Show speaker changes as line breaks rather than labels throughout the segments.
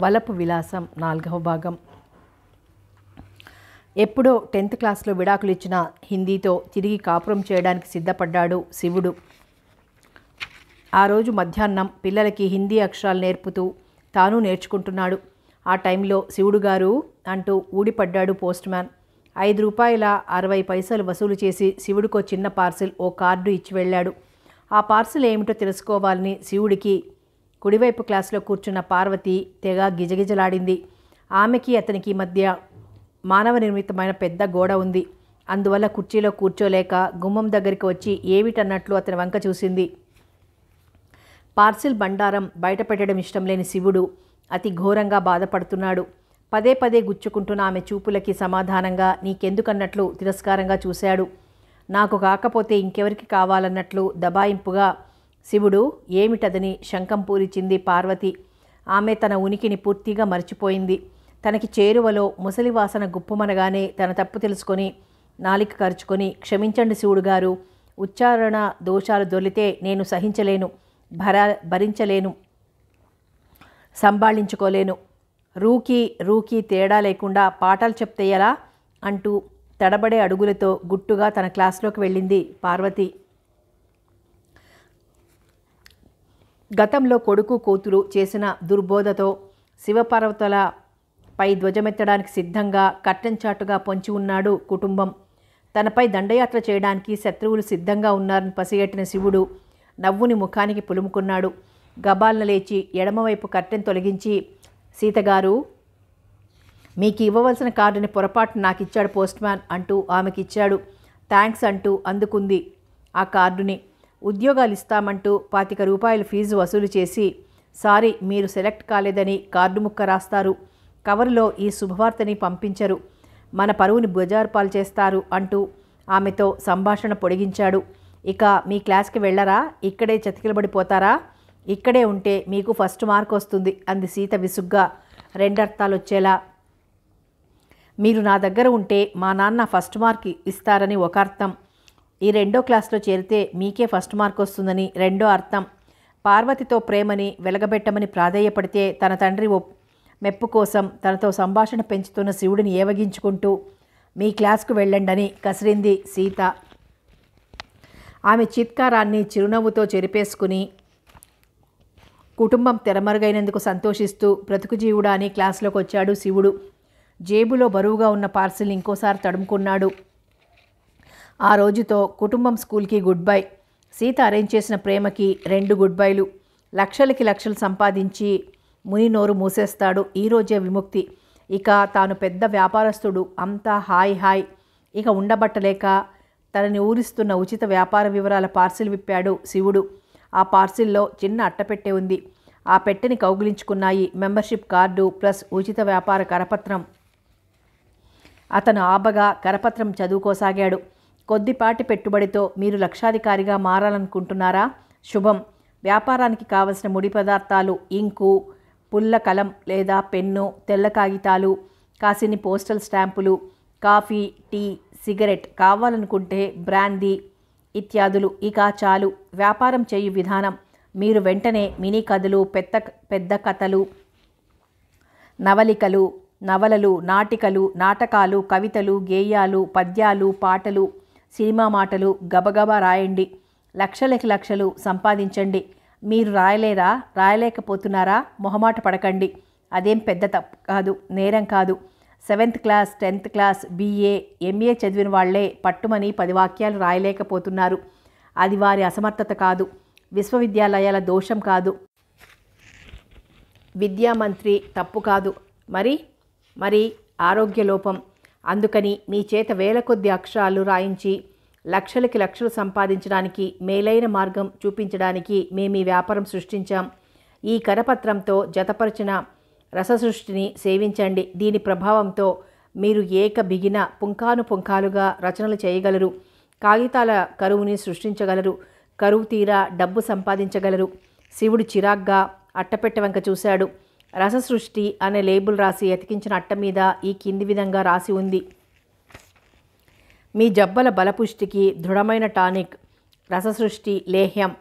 వలపు విలాసం నాలుగవ భాగం ఎప్పుడో టెన్త్ క్లాస్లో విడాకులు ఇచ్చిన హిందీతో తిరిగి కాపురం చేయడానికి సిద్ధపడ్డాడు శివుడు ఆ రోజు మధ్యాహ్నం పిల్లలకి హిందీ అక్షరాలు నేర్పుతూ తాను నేర్చుకుంటున్నాడు ఆ టైంలో శివుడు గారు అంటూ ఊడిపడ్డాడు పోస్ట్ మ్యాన్ ఐదు రూపాయల అరవై పైసలు వసూలు చేసి శివుడికో చిన్న పార్సిల్ ఓ కార్డు ఇచ్చి వెళ్ళాడు ఆ పార్సిల్ ఏమిటో తెలుసుకోవాలని శివుడికి కుడివైపు క్లాసులో కూర్చున్న పార్వతి తెగ గిజగిజలాడింది ఆమెకి అతనికి మధ్య మానవ నిర్మితమైన పెద్ద గోడ ఉంది అందువల్ల కుర్చీలో కూర్చోలేక గుమ్మం దగ్గరికి వచ్చి ఏమిటన్నట్లు అతని వంక చూసింది పార్సిల్ బండారం బయట పెట్టడం ఇష్టం లేని శివుడు అతి ఘోరంగా బాధపడుతున్నాడు పదే పదే గుచ్చుకుంటున్న ఆమె చూపులకి సమాధానంగా నీకెందుకన్నట్లు తిరస్కారంగా చూశాడు నాకు కాకపోతే ఇంకెవరికి కావాలన్నట్లు దబాయింపుగా శివుడు ఏమిటదని శంఖం పూరిచింది పార్వతి ఆమె తన ఉనికిని పూర్తిగా మర్చిపోయింది తనకి చేరువలో ముసలి వాసన గుప్పుమనగానే తన తప్పు తెలుసుకొని నాలిక కరుచుకొని క్షమించండి శివుడు గారు ఉచ్చారణ దోషాలు దొరితే నేను సహించలేను భరా భరించలేను సంభాళించుకోలేను రూకి రూకి తేడా లేకుండా పాఠాలు చెప్తే ఎలా అంటూ తడబడే అడుగులతో గుట్టుగా తన క్లాస్లోకి వెళ్ళింది పార్వతి గతంలో కొడుకు కూతురు చేసిన దుర్బోధతో శివపార్వతుల పై ధ్వజమెత్తడానికి సిద్ధంగా కట్టెంచాటుగా పొంచి ఉన్నాడు కుటుంబం తనపై దండయాత్ర చేయడానికి శత్రువులు సిద్ధంగా ఉన్నారని పసిగట్టిన శివుడు నవ్వుని ముఖానికి పులుముకున్నాడు గబాలను లేచి ఎడమవైపు కట్టెను తొలగించి సీతగారు మీకు ఇవ్వవలసిన కార్డుని పొరపాటు నాకు ఇచ్చాడు పోస్ట్మ్యాన్ అంటూ ఆమెకిచ్చాడు థ్యాంక్స్ అంటూ అందుకుంది ఆ కార్డుని ఉద్యోగాలు ఇస్తామంటూ పాతిక రూపాయల ఫీజు వసూలు చేసి సారీ మీరు సెలెక్ట్ కాలేదని కార్డు ముక్క రాస్తారు కవర్లో ఈ శుభవార్తని పంపించరు మన పరువుని బుజార్పాలు చేస్తారు అంటూ ఆమెతో సంభాషణ పొడిగించాడు ఇక మీ క్లాస్కి వెళ్ళరా ఇక్కడే చతికిలబడిపోతారా ఇక్కడే ఉంటే మీకు ఫస్ట్ మార్క్ వస్తుంది అంది సీత విసుగ్గా రెండర్థాలు వచ్చేలా మీరు నా దగ్గర ఉంటే మా నాన్న ఫస్ట్ మార్క్ ఇస్తారని ఒక అర్థం ఈ రెండో క్లాస్లో చేరితే మీకే ఫస్ట్ మార్క్ వస్తుందని రెండో అర్థం పార్వతితో ప్రేమని వెలగబెట్టమని ప్రాధేయపడితే తన తండ్రి మెప్పు కోసం తనతో సంభాషణ పెంచుతున్న శివుడిని ఏవగించుకుంటూ మీ క్లాస్కు వెళ్ళండని కసిరింది సీత ఆమె చిత్కారాన్ని చిరునవ్వుతో చెరిపేసుకుని కుటుంబం తెరమరుగైనందుకు సంతోషిస్తూ బ్రతుకు జీవుడా అని క్లాస్లోకి వచ్చాడు శివుడు జేబులో బరువుగా ఉన్న పార్సిల్ ఇంకోసారి తడుముకున్నాడు ఆ రోజుతో కుటుంబం స్కూల్కి గుడ్ బై సీత అరేంజ్ చేసిన ప్రేమకి రెండు గుడ్ బైలు లక్షలకి లక్షలు సంపాదించి ముని నోరు మూసేస్తాడు ఈరోజే విముక్తి ఇక తాను పెద్ద వ్యాపారస్తుడు అంతా హాయ్ హాయ్ ఇక ఉండబట్టలేక తనని ఊరిస్తున్న ఉచిత వ్యాపార వివరాల పార్సిల్ విప్పాడు శివుడు ఆ పార్సిల్లో చిన్న అట్టపెట్టె ఉంది ఆ పెట్టెని కౌగిలించుకున్నాయి మెంబర్షిప్ కార్డు ప్లస్ ఉచిత వ్యాపార కరపత్రం అతను ఆబగా కరపత్రం చదువుకోసాగాడు కొద్దిపాటి పెట్టుబడితో మీరు లక్షాధికారిగా మారాలనుకుంటున్నారా శుభం వ్యాపారానికి కావలసిన ముడి పదార్థాలు ఇంకు పుల్ల కలం లేదా పెన్ను తెల్ల కాగితాలు కాసిని పోస్టల్ స్టాంపులు కాఫీ టీ సిగరెట్ కావాలనుకుంటే బ్రాందీ ఇత్యాదులు ఇక చాలు వ్యాపారం చేయు విధానం మీరు వెంటనే మినీ కథలు పెద్ద పెద్ద కథలు నవలికలు నవలలు నాటికలు నాటకాలు కవితలు గేయాలు పద్యాలు పాటలు సినిమా మాటలు గబగబా రాయండి లక్షలకి లక్షలు సంపాదించండి మీరు రాయలేరా రాయలేకపోతున్నారా మొహమాట పడకండి అదేం పెద్ద తప్పు కాదు నేరం కాదు seventh class tenth class BA MA చదివిన వాళ్లే పట్టుమని పది వాక్యాలు రాయలేకపోతున్నారు అది వారి అసమర్థత కాదు విశ్వవిద్యాలయాల దోషం కాదు విద్యామంత్రి తప్పు కాదు మరి మరి ఆరోగ్య లోపం అందుకని మీ చేత వేల కొద్ది అక్షరాలు రాయించి లక్షలకి లక్షలు సంపాదించడానికి మేలైన మార్గం చూపించడానికి మేము ఈ వ్యాపారం సృష్టించాం ఈ కరపత్రంతో జతపరిచిన రససృష్టిని సేవించండి దీని ప్రభావంతో మీరు ఏక బిగిన పుంఖాను పుంఖాలుగా రచనలు చేయగలరు కాగితాల కరువుని సృష్టించగలరు కరువు తీరా డబ్బు సంపాదించగలరు శివుడు చిరాగ్గా అట్టపెట్టె వంక చూశాడు రససృష్టి అనే లేబుల్ రాసి ఎతికించిన అట్ట మీద ఈ కింది విధంగా రాసి ఉంది మీ జబ్బల బలపుష్టికి దృఢమైన టానిక్ రససృష్టి లేహ్యం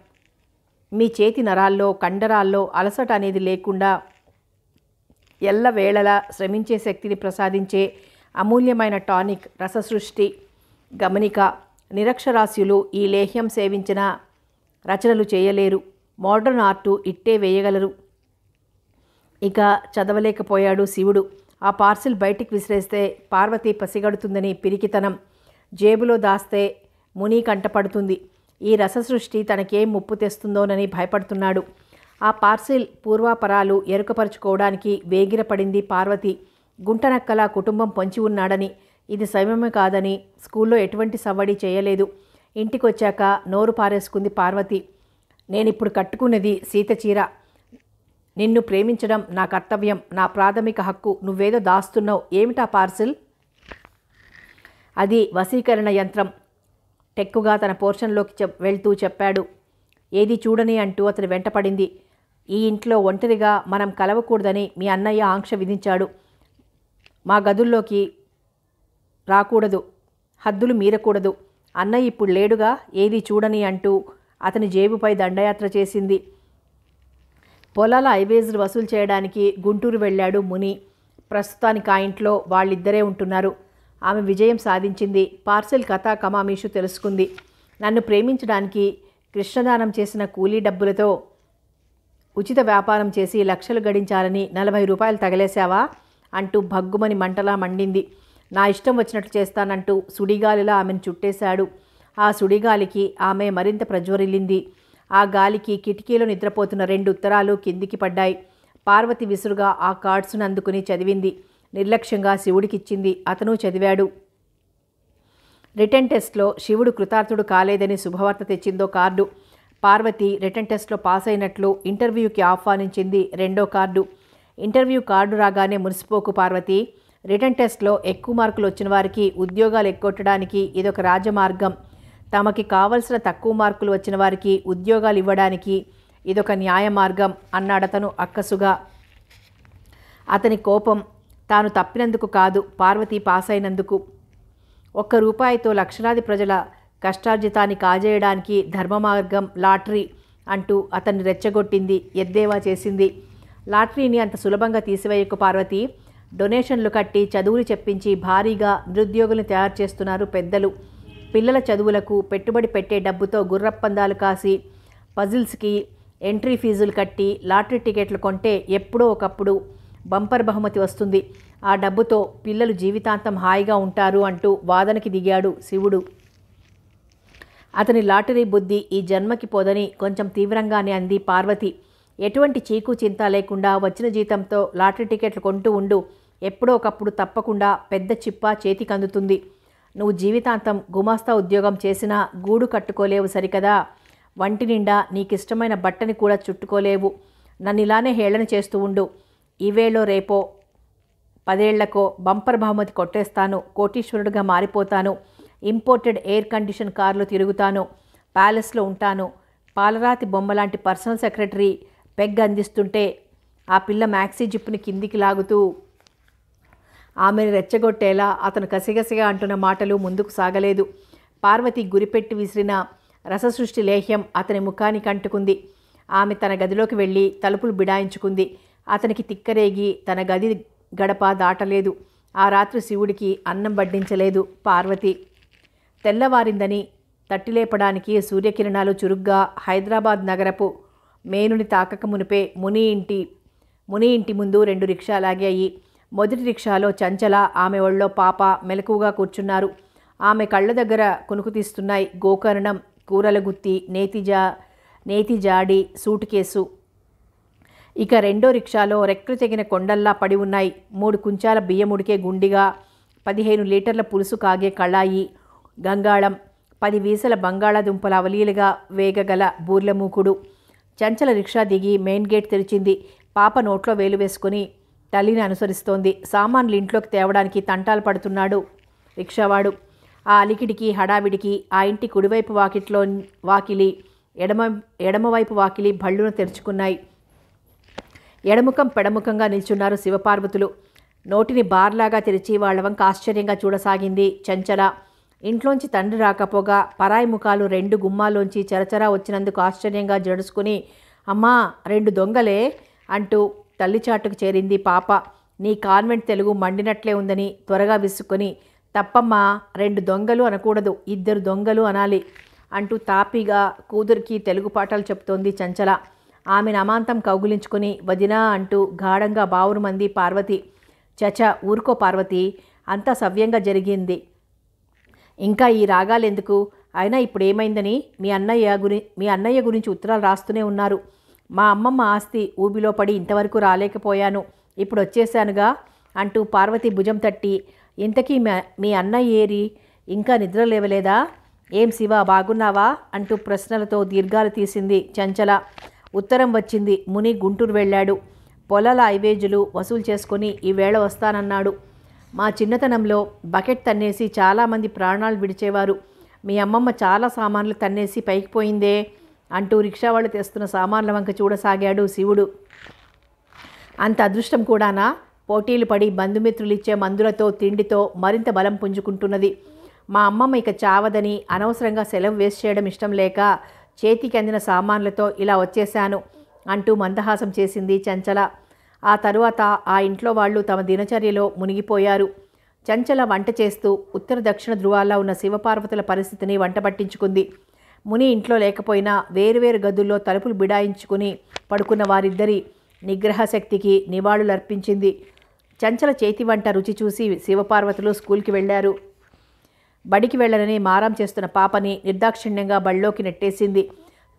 మీ చేతి నరాల్లో కండరాల్లో అలసట అనేది లేకుండా ఎల్లవేళలా శ్రమించే శక్తిని ప్రసాదించే అమూల్యమైన టానిక్ రససృష్టి గమనిక నిరక్షరాస్యులు ఈ లేహ్యం సేవించిన రచనలు చేయలేరు మోడర్న్ ఆర్టు ఇట్టే వేయగలరు ఇక చదవలేకపోయాడు శివుడు ఆ పార్సిల్ బయటికి విసిరేస్తే పార్వతి పసిగడుతుందని పిరికితనం జేబులో దాస్తే ముని కంటపడుతుంది ఈ రససృష్టి తనకేం ముప్పు తెస్తుందోనని భయపడుతున్నాడు ఆ పార్సిల్ పూర్వాపరాలు ఎరుకపరుచుకోవడానికి వేగిరపడింది పార్వతి గుంటనక్కల కుటుంబం పొంచి ఉన్నాడని ఇది సమయమే కాదని స్కూల్లో ఎటువంటి సవ్వడి చేయలేదు ఇంటికొచ్చాక నోరు పారేసుకుంది పార్వతి నేనిప్పుడు కట్టుకున్నది సీత చీర నిన్ను ప్రేమించడం నా కర్తవ్యం నా ప్రాథమిక హక్కు నువ్వేదో దాస్తున్నావు ఏమిటా పార్సిల్ అది వశీకరణ యంత్రం టెక్కుగా తన పోర్షన్లోకి చె వెళ్తూ చెప్పాడు ఏది చూడని అంటూ అతను వెంటపడింది ఈ ఇంట్లో ఒంటరిగా మనం కలవకూడదని మీ అన్నయ్య ఆంక్ష విధించాడు మా గదుల్లోకి రాకూడదు హద్దులు మీరకూడదు అన్నయ్య ఇప్పుడు లేడుగా ఏది చూడని అంటూ అతని జేబుపై దండయాత్ర చేసింది పొలాల ఐవేజ్లు వసూలు చేయడానికి గుంటూరు వెళ్ళాడు ముని ప్రస్తుతానికి ఆ ఇంట్లో వాళ్ళిద్దరే ఉంటున్నారు ఆమె విజయం సాధించింది పార్సెల్ కథా కమామీషు తెలుసుకుంది నన్ను ప్రేమించడానికి కృష్ణదానం చేసిన కూలీ డబ్బులతో ఉచిత వ్యాపారం చేసి లక్షలు గడించాలని నలభై రూపాయలు తగలేశావా అంటూ భగ్గుమని మంటలా మండింది నా ఇష్టం వచ్చినట్లు చేస్తానంటూ సుడిగాలిలా ఆమెను చుట్టేశాడు ఆ సుడిగాలికి ఆమె మరింత ప్రజ్వరిల్లింది ఆ గాలికి కిటికీలో నిద్రపోతున్న రెండు ఉత్తరాలు కిందికి పడ్డాయి పార్వతి విసురుగా ఆ కార్డ్స్ను అందుకుని చదివింది నిర్లక్ష్యంగా శివుడికిచ్చింది అతను చదివాడు రిటర్న్ టెస్ట్లో శివుడు కృతార్థుడు కాలేదని శుభవార్త తెచ్చిందో కార్డు పార్వతి రిటర్న్ టెస్ట్లో పాస్ అయినట్లు ఇంటర్వ్యూకి ఆహ్వానించింది రెండో కార్డు ఇంటర్వ్యూ కార్డు రాగానే మురిసిపోకు పార్వతి రిటర్న్ టెస్ట్లో ఎక్కువ మార్కులు వచ్చిన వారికి ఉద్యోగాలు ఎక్కొట్టడానికి ఇదొక రాజమార్గం తమకి కావలసిన తక్కువ మార్కులు వచ్చిన వారికి ఉద్యోగాలు ఇవ్వడానికి ఇదొక న్యాయ మార్గం అన్నాడతను అక్కసుగా అతని కోపం తాను తప్పినందుకు కాదు పార్వతి పాస్ అయినందుకు ఒక్క రూపాయితో లక్షలాది ప్రజల కష్టార్జితాన్ని కాజేయడానికి ధర్మ మార్గం లాటరీ అంటూ అతన్ని రెచ్చగొట్టింది ఎద్దేవా చేసింది లాటరీని అంత సులభంగా తీసివేయకు పార్వతి డొనేషన్లు కట్టి చదువులు చెప్పించి భారీగా నిరుద్యోగులను తయారు చేస్తున్నారు పెద్దలు పిల్లల చదువులకు పెట్టుబడి పెట్టే డబ్బుతో గుర్రప్పందాలు కాసి పజిల్స్కి ఎంట్రీ ఫీజులు కట్టి లాటరీ టికెట్లు కొంటే ఎప్పుడో ఒకప్పుడు బంపర్ బహుమతి వస్తుంది ఆ డబ్బుతో పిల్లలు జీవితాంతం హాయిగా ఉంటారు అంటూ వాదనకి దిగాడు శివుడు అతని లాటరీ బుద్ధి ఈ జన్మకి పోదని కొంచెం తీవ్రంగానే అంది పార్వతి ఎటువంటి చీకు చింత లేకుండా వచ్చిన జీతంతో లాటరీ టికెట్లు కొంటూ ఉండు ఎప్పుడో ఒకప్పుడు తప్పకుండా పెద్ద చిప్ప చేతికి అందుతుంది నువ్వు జీవితాంతం గుమాస్తా ఉద్యోగం చేసినా గూడు కట్టుకోలేవు సరికదా వంటి నిండా నీకిష్టమైన బట్టని కూడా చుట్టుకోలేవు నన్ను ఇలానే హేళన చేస్తూ ఉండు ఈవేళో రేపో పదేళ్లకో బంపర్ బహుమతి కొట్టేస్తాను కోటీశ్వరుడిగా మారిపోతాను ఇంపోర్టెడ్ ఎయిర్ కండిషన్ కార్లో తిరుగుతాను ప్యాలెస్లో ఉంటాను పాలరాతి బొమ్మ లాంటి పర్సనల్ సెక్రటరీ పెగ్ అందిస్తుంటే ఆ పిల్ల మ్యాక్సీ జిప్పుని కిందికి లాగుతూ ఆమెను రెచ్చగొట్టేలా అతను కసిగసిగా అంటున్న మాటలు ముందుకు సాగలేదు పార్వతి గురిపెట్టి విసిరిన రససృష్టి లేహ్యం అతని ముఖానికి అంటుకుంది ఆమె తన గదిలోకి వెళ్ళి తలుపులు బిడాయించుకుంది అతనికి తిక్కరేగి తన గది గడప దాటలేదు ఆ రాత్రి శివుడికి అన్నం వడ్డించలేదు పార్వతి తెల్లవారిందని తట్టిలేపడానికి సూర్యకిరణాలు చురుగ్గా హైదరాబాద్ నగరపు మేనుని తాకక మునిపే ముని ఇంటి ముని ఇంటి ముందు రెండు రిక్షాలాగాయి మొదటి రిక్షాలో చంచల ఆమె ఒళ్ళో పాప మెలకువగా కూర్చున్నారు ఆమె కళ్ళ దగ్గర కునుకుతీస్తున్నాయి గోకర్ణం కూరల గుత్తి నేతిజా నేతిజాడి సూట్ కేసు ఇక రెండో రిక్షాలో రెక్కలు తెగిన కొండల్లా పడి ఉన్నాయి మూడు కుంచాల బియ్యముడికే గుండిగా పదిహేను లీటర్ల పులుసు కాగే కళాయి గంగాళం పది వీసల బంగాళాదుంపల అవలీలుగా వేగగల బూర్లమూకుడు చంచల రిక్షా దిగి మెయిన్ గేట్ తెరిచింది పాప నోట్లో వేలు వేసుకుని తల్లిని అనుసరిస్తోంది సామాన్లు ఇంట్లోకి తేవడానికి తంటాలు పడుతున్నాడు రిక్షావాడు ఆ అలికిడికి హడావిడికి ఆ ఇంటి కుడివైపు వాకిట్లో వాకిలి ఎడమ ఎడమవైపు వాకిలి భళ్ళును తెరుచుకున్నాయి ఎడముఖం పెడముఖంగా నిల్చున్నారు శివపార్వతులు నోటిని బార్లాగా తెరిచి వంక ఆశ్చర్యంగా చూడసాగింది చంచల ఇంట్లోంచి తండ్రి రాకపోగా పరాయి ముఖాలు రెండు గుమ్మాలోంచి చరచరా వచ్చినందుకు ఆశ్చర్యంగా జడుచుకుని అమ్మా రెండు దొంగలే అంటూ తల్లిచాటుకు చేరింది పాప నీ కాన్వెంట్ తెలుగు మండినట్లే ఉందని త్వరగా విసుకొని తప్పమ్మా రెండు దొంగలు అనకూడదు ఇద్దరు దొంగలు అనాలి అంటూ తాపిగా కూతురికి తెలుగు పాఠాలు చెప్తోంది చంచల ఆమెను అమాంతం కౌగులించుకుని వదినా అంటూ గాఢంగా మంది పార్వతి చచ ఊరుకో పార్వతి అంతా సవ్యంగా జరిగింది ఇంకా ఈ రాగాలెందుకు అయినా ఇప్పుడు ఏమైందని మీ అన్నయ్య గురి మీ అన్నయ్య గురించి ఉత్తరాలు రాస్తూనే ఉన్నారు మా అమ్మమ్మ ఆస్తి ఊబిలో పడి ఇంతవరకు రాలేకపోయాను ఇప్పుడు వచ్చేసానుగా అంటూ పార్వతి భుజం తట్టి ఇంతకీ మీ అన్నయ్య ఏరి ఇంకా నిద్ర లేవలేదా ఏం శివ బాగున్నావా అంటూ ప్రశ్నలతో దీర్ఘాలు తీసింది చంచల ఉత్తరం వచ్చింది ముని గుంటూరు వెళ్ళాడు పొలాల ఐవేజులు వసూలు చేసుకుని ఈవేళ వస్తానన్నాడు మా చిన్నతనంలో బకెట్ తన్నేసి చాలామంది ప్రాణాలు విడిచేవారు మీ అమ్మమ్మ చాలా సామాన్లు తన్నేసి పైకి పోయిందే అంటూ వాళ్ళు తెస్తున్న సామాన్ల వంక చూడసాగాడు శివుడు అంత అదృష్టం కూడానా పోటీలు పడి బంధుమిత్రులు ఇచ్చే మందులతో తిండితో మరింత బలం పుంజుకుంటున్నది మా అమ్మమ్మ ఇక చావదని అనవసరంగా సెలవు వేస్ట్ చేయడం ఇష్టం లేక చేతికి అందిన సామాన్లతో ఇలా వచ్చేశాను అంటూ మందహాసం చేసింది చంచల ఆ తరువాత ఆ ఇంట్లో వాళ్ళు తమ దినచర్యలో మునిగిపోయారు చంచల వంట చేస్తూ ఉత్తర దక్షిణ ధృవాల్లో ఉన్న శివపార్వతుల పరిస్థితిని వంట పట్టించుకుంది ముని ఇంట్లో లేకపోయినా వేరువేరు గదుల్లో తలుపులు బిడాయించుకుని పడుకున్న వారిద్దరి నిగ్రహ శక్తికి నివాళులర్పించింది చంచల చేతి వంట రుచి చూసి శివపార్వతులు స్కూల్కి వెళ్ళారు బడికి వెళ్ళనని మారం చేస్తున్న పాపని నిర్దాక్షిణ్యంగా బడిలోకి నెట్టేసింది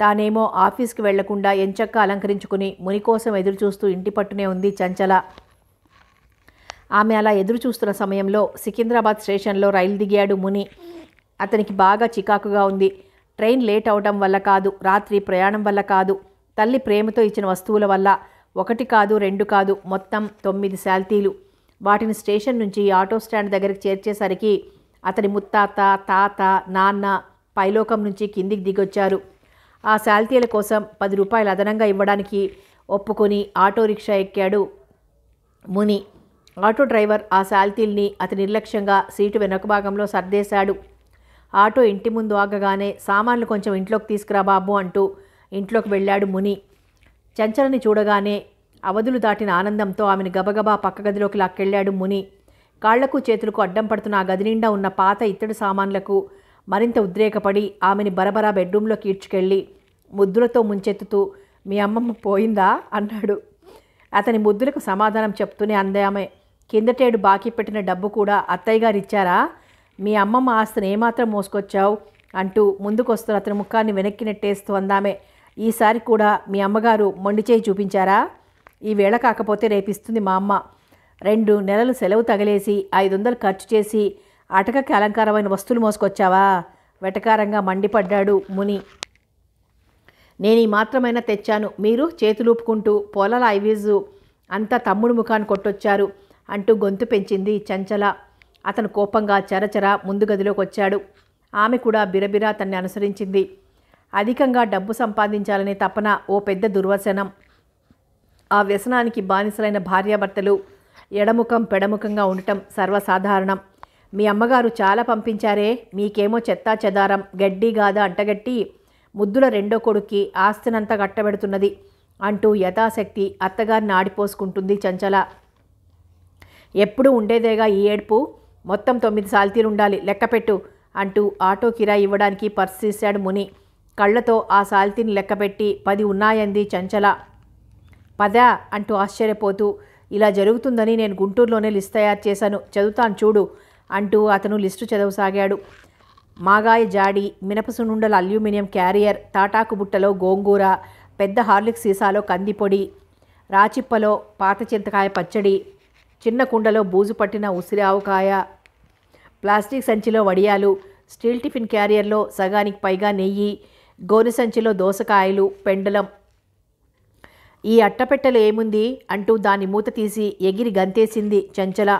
తానేమో ఆఫీస్కి వెళ్లకుండా ఎంచక్క అలంకరించుకుని ముని కోసం ఎదురుచూస్తూ ఇంటి పట్టునే ఉంది చంచల ఆమె అలా ఎదురుచూస్తున్న సమయంలో సికింద్రాబాద్ స్టేషన్లో రైలు దిగాడు ముని అతనికి బాగా చికాకుగా ఉంది ట్రైన్ లేట్ అవడం వల్ల కాదు రాత్రి ప్రయాణం వల్ల కాదు తల్లి ప్రేమతో ఇచ్చిన వస్తువుల వల్ల ఒకటి కాదు రెండు కాదు మొత్తం తొమ్మిది శాల్తీలు వాటిని స్టేషన్ నుంచి ఆటో స్టాండ్ దగ్గరికి చేర్చేసరికి అతని ముత్తాత తాత నాన్న పైలోకం నుంచి కిందికి దిగొచ్చారు ఆ శాల్తీల కోసం పది రూపాయలు అదనంగా ఇవ్వడానికి ఒప్పుకొని ఆటో రిక్షా ఎక్కాడు ముని ఆటో డ్రైవర్ ఆ శాల్తీల్ని అతి నిర్లక్ష్యంగా సీటు వెనక భాగంలో సర్దేశాడు ఆటో ఇంటి ముందు ఆగగానే సామాన్లు కొంచెం ఇంట్లోకి తీసుకురా బాబు అంటూ ఇంట్లోకి వెళ్ళాడు ముని చంచలని చూడగానే అవధులు దాటిన ఆనందంతో ఆమెను గబగబా పక్క గదిలోకి లాక్కెళ్ళాడు ముని కాళ్లకు చేతులకు అడ్డం పడుతున్న ఆ గది నిండా ఉన్న పాత ఇత్తడి సామాన్లకు మరింత ఉద్రేకపడి ఆమెని బరబరా బెడ్రూంలోకి ఈడ్చుకెళ్ళి ముద్దులతో ముంచెత్తుతూ మీ అమ్మమ్మ పోయిందా అన్నాడు అతని ముద్దులకు సమాధానం చెప్తూనే అందామే కిందటేడు బాకీ పెట్టిన డబ్బు కూడా అత్తయ్య గారు ఇచ్చారా మీ అమ్మమ్మ ఆస్తిని ఏమాత్రం మోసుకొచ్చావు అంటూ ముందుకొస్తున్న అతని ముఖాన్ని వెనక్కి నెట్టేస్తూ అందామే ఈసారి కూడా మీ అమ్మగారు చేయి చూపించారా ఈ వేళ కాకపోతే రేపిస్తుంది మా అమ్మ రెండు నెలలు సెలవు తగలేసి ఐదు వందలు ఖర్చు చేసి అటకకి అలంకారమైన వస్తువులు మోసుకొచ్చావా వెటకారంగా మండిపడ్డాడు ముని నేను ఈ మాత్రమైనా తెచ్చాను మీరు చేతులూపుకుంటూ పొలాల ఐవీజు అంతా తమ్ముడు ముఖాన్ని కొట్టొచ్చారు అంటూ గొంతు పెంచింది చంచల అతను కోపంగా చరచర ముందు గదిలోకి వచ్చాడు ఆమె కూడా బిరబిరా అతన్ని అనుసరించింది అధికంగా డబ్బు సంపాదించాలనే తపన ఓ పెద్ద దుర్వసనం ఆ వ్యసనానికి బానిసలైన భార్యాభర్తలు ఎడముఖం పెడముఖంగా ఉండటం సర్వసాధారణం మీ అమ్మగారు చాలా పంపించారే మీకేమో చెత్తా చెదారం గడ్డి గాథ అంటగట్టి ముద్దుల రెండో కొడుక్కి ఆస్తినంతా కట్టబెడుతున్నది అంటూ యథాశక్తి అత్తగారిని ఆడిపోసుకుంటుంది చంచల ఎప్పుడు ఉండేదేగా ఈ ఏడుపు మొత్తం తొమ్మిది సాల్తీలు ఉండాలి లెక్కపెట్టు అంటూ ఆటో కిరాయి ఇవ్వడానికి పర్స్ తీశాడు ముని కళ్ళతో ఆ సాల్తీని లెక్కపెట్టి పది ఉన్నాయంది చంచల పదా అంటూ ఆశ్చర్యపోతూ ఇలా జరుగుతుందని నేను గుంటూరులోనే లిస్ట్ తయారు చేశాను చదువుతాను చూడు అంటూ అతను లిస్టు చదవసాగాడు మాగాయ జాడి మినపసునుండల అల్యూమినియం క్యారియర్ తాటాకు బుట్టలో గోంగూర పెద్ద హార్లిక్ సీసాలో కందిపొడి రాచిప్పలో పాత చింతకాయ పచ్చడి చిన్న కుండలో బూజు పట్టిన ఉసిరి ఆవకాయ ప్లాస్టిక్ సంచిలో వడియాలు స్టీల్ టిఫిన్ క్యారియర్లో సగానికి పైగా నెయ్యి గోనె సంచిలో దోసకాయలు పెండలం ఈ అట్టపెట్టెలు ఏముంది అంటూ దాని మూత తీసి ఎగిరి గంతేసింది చంచల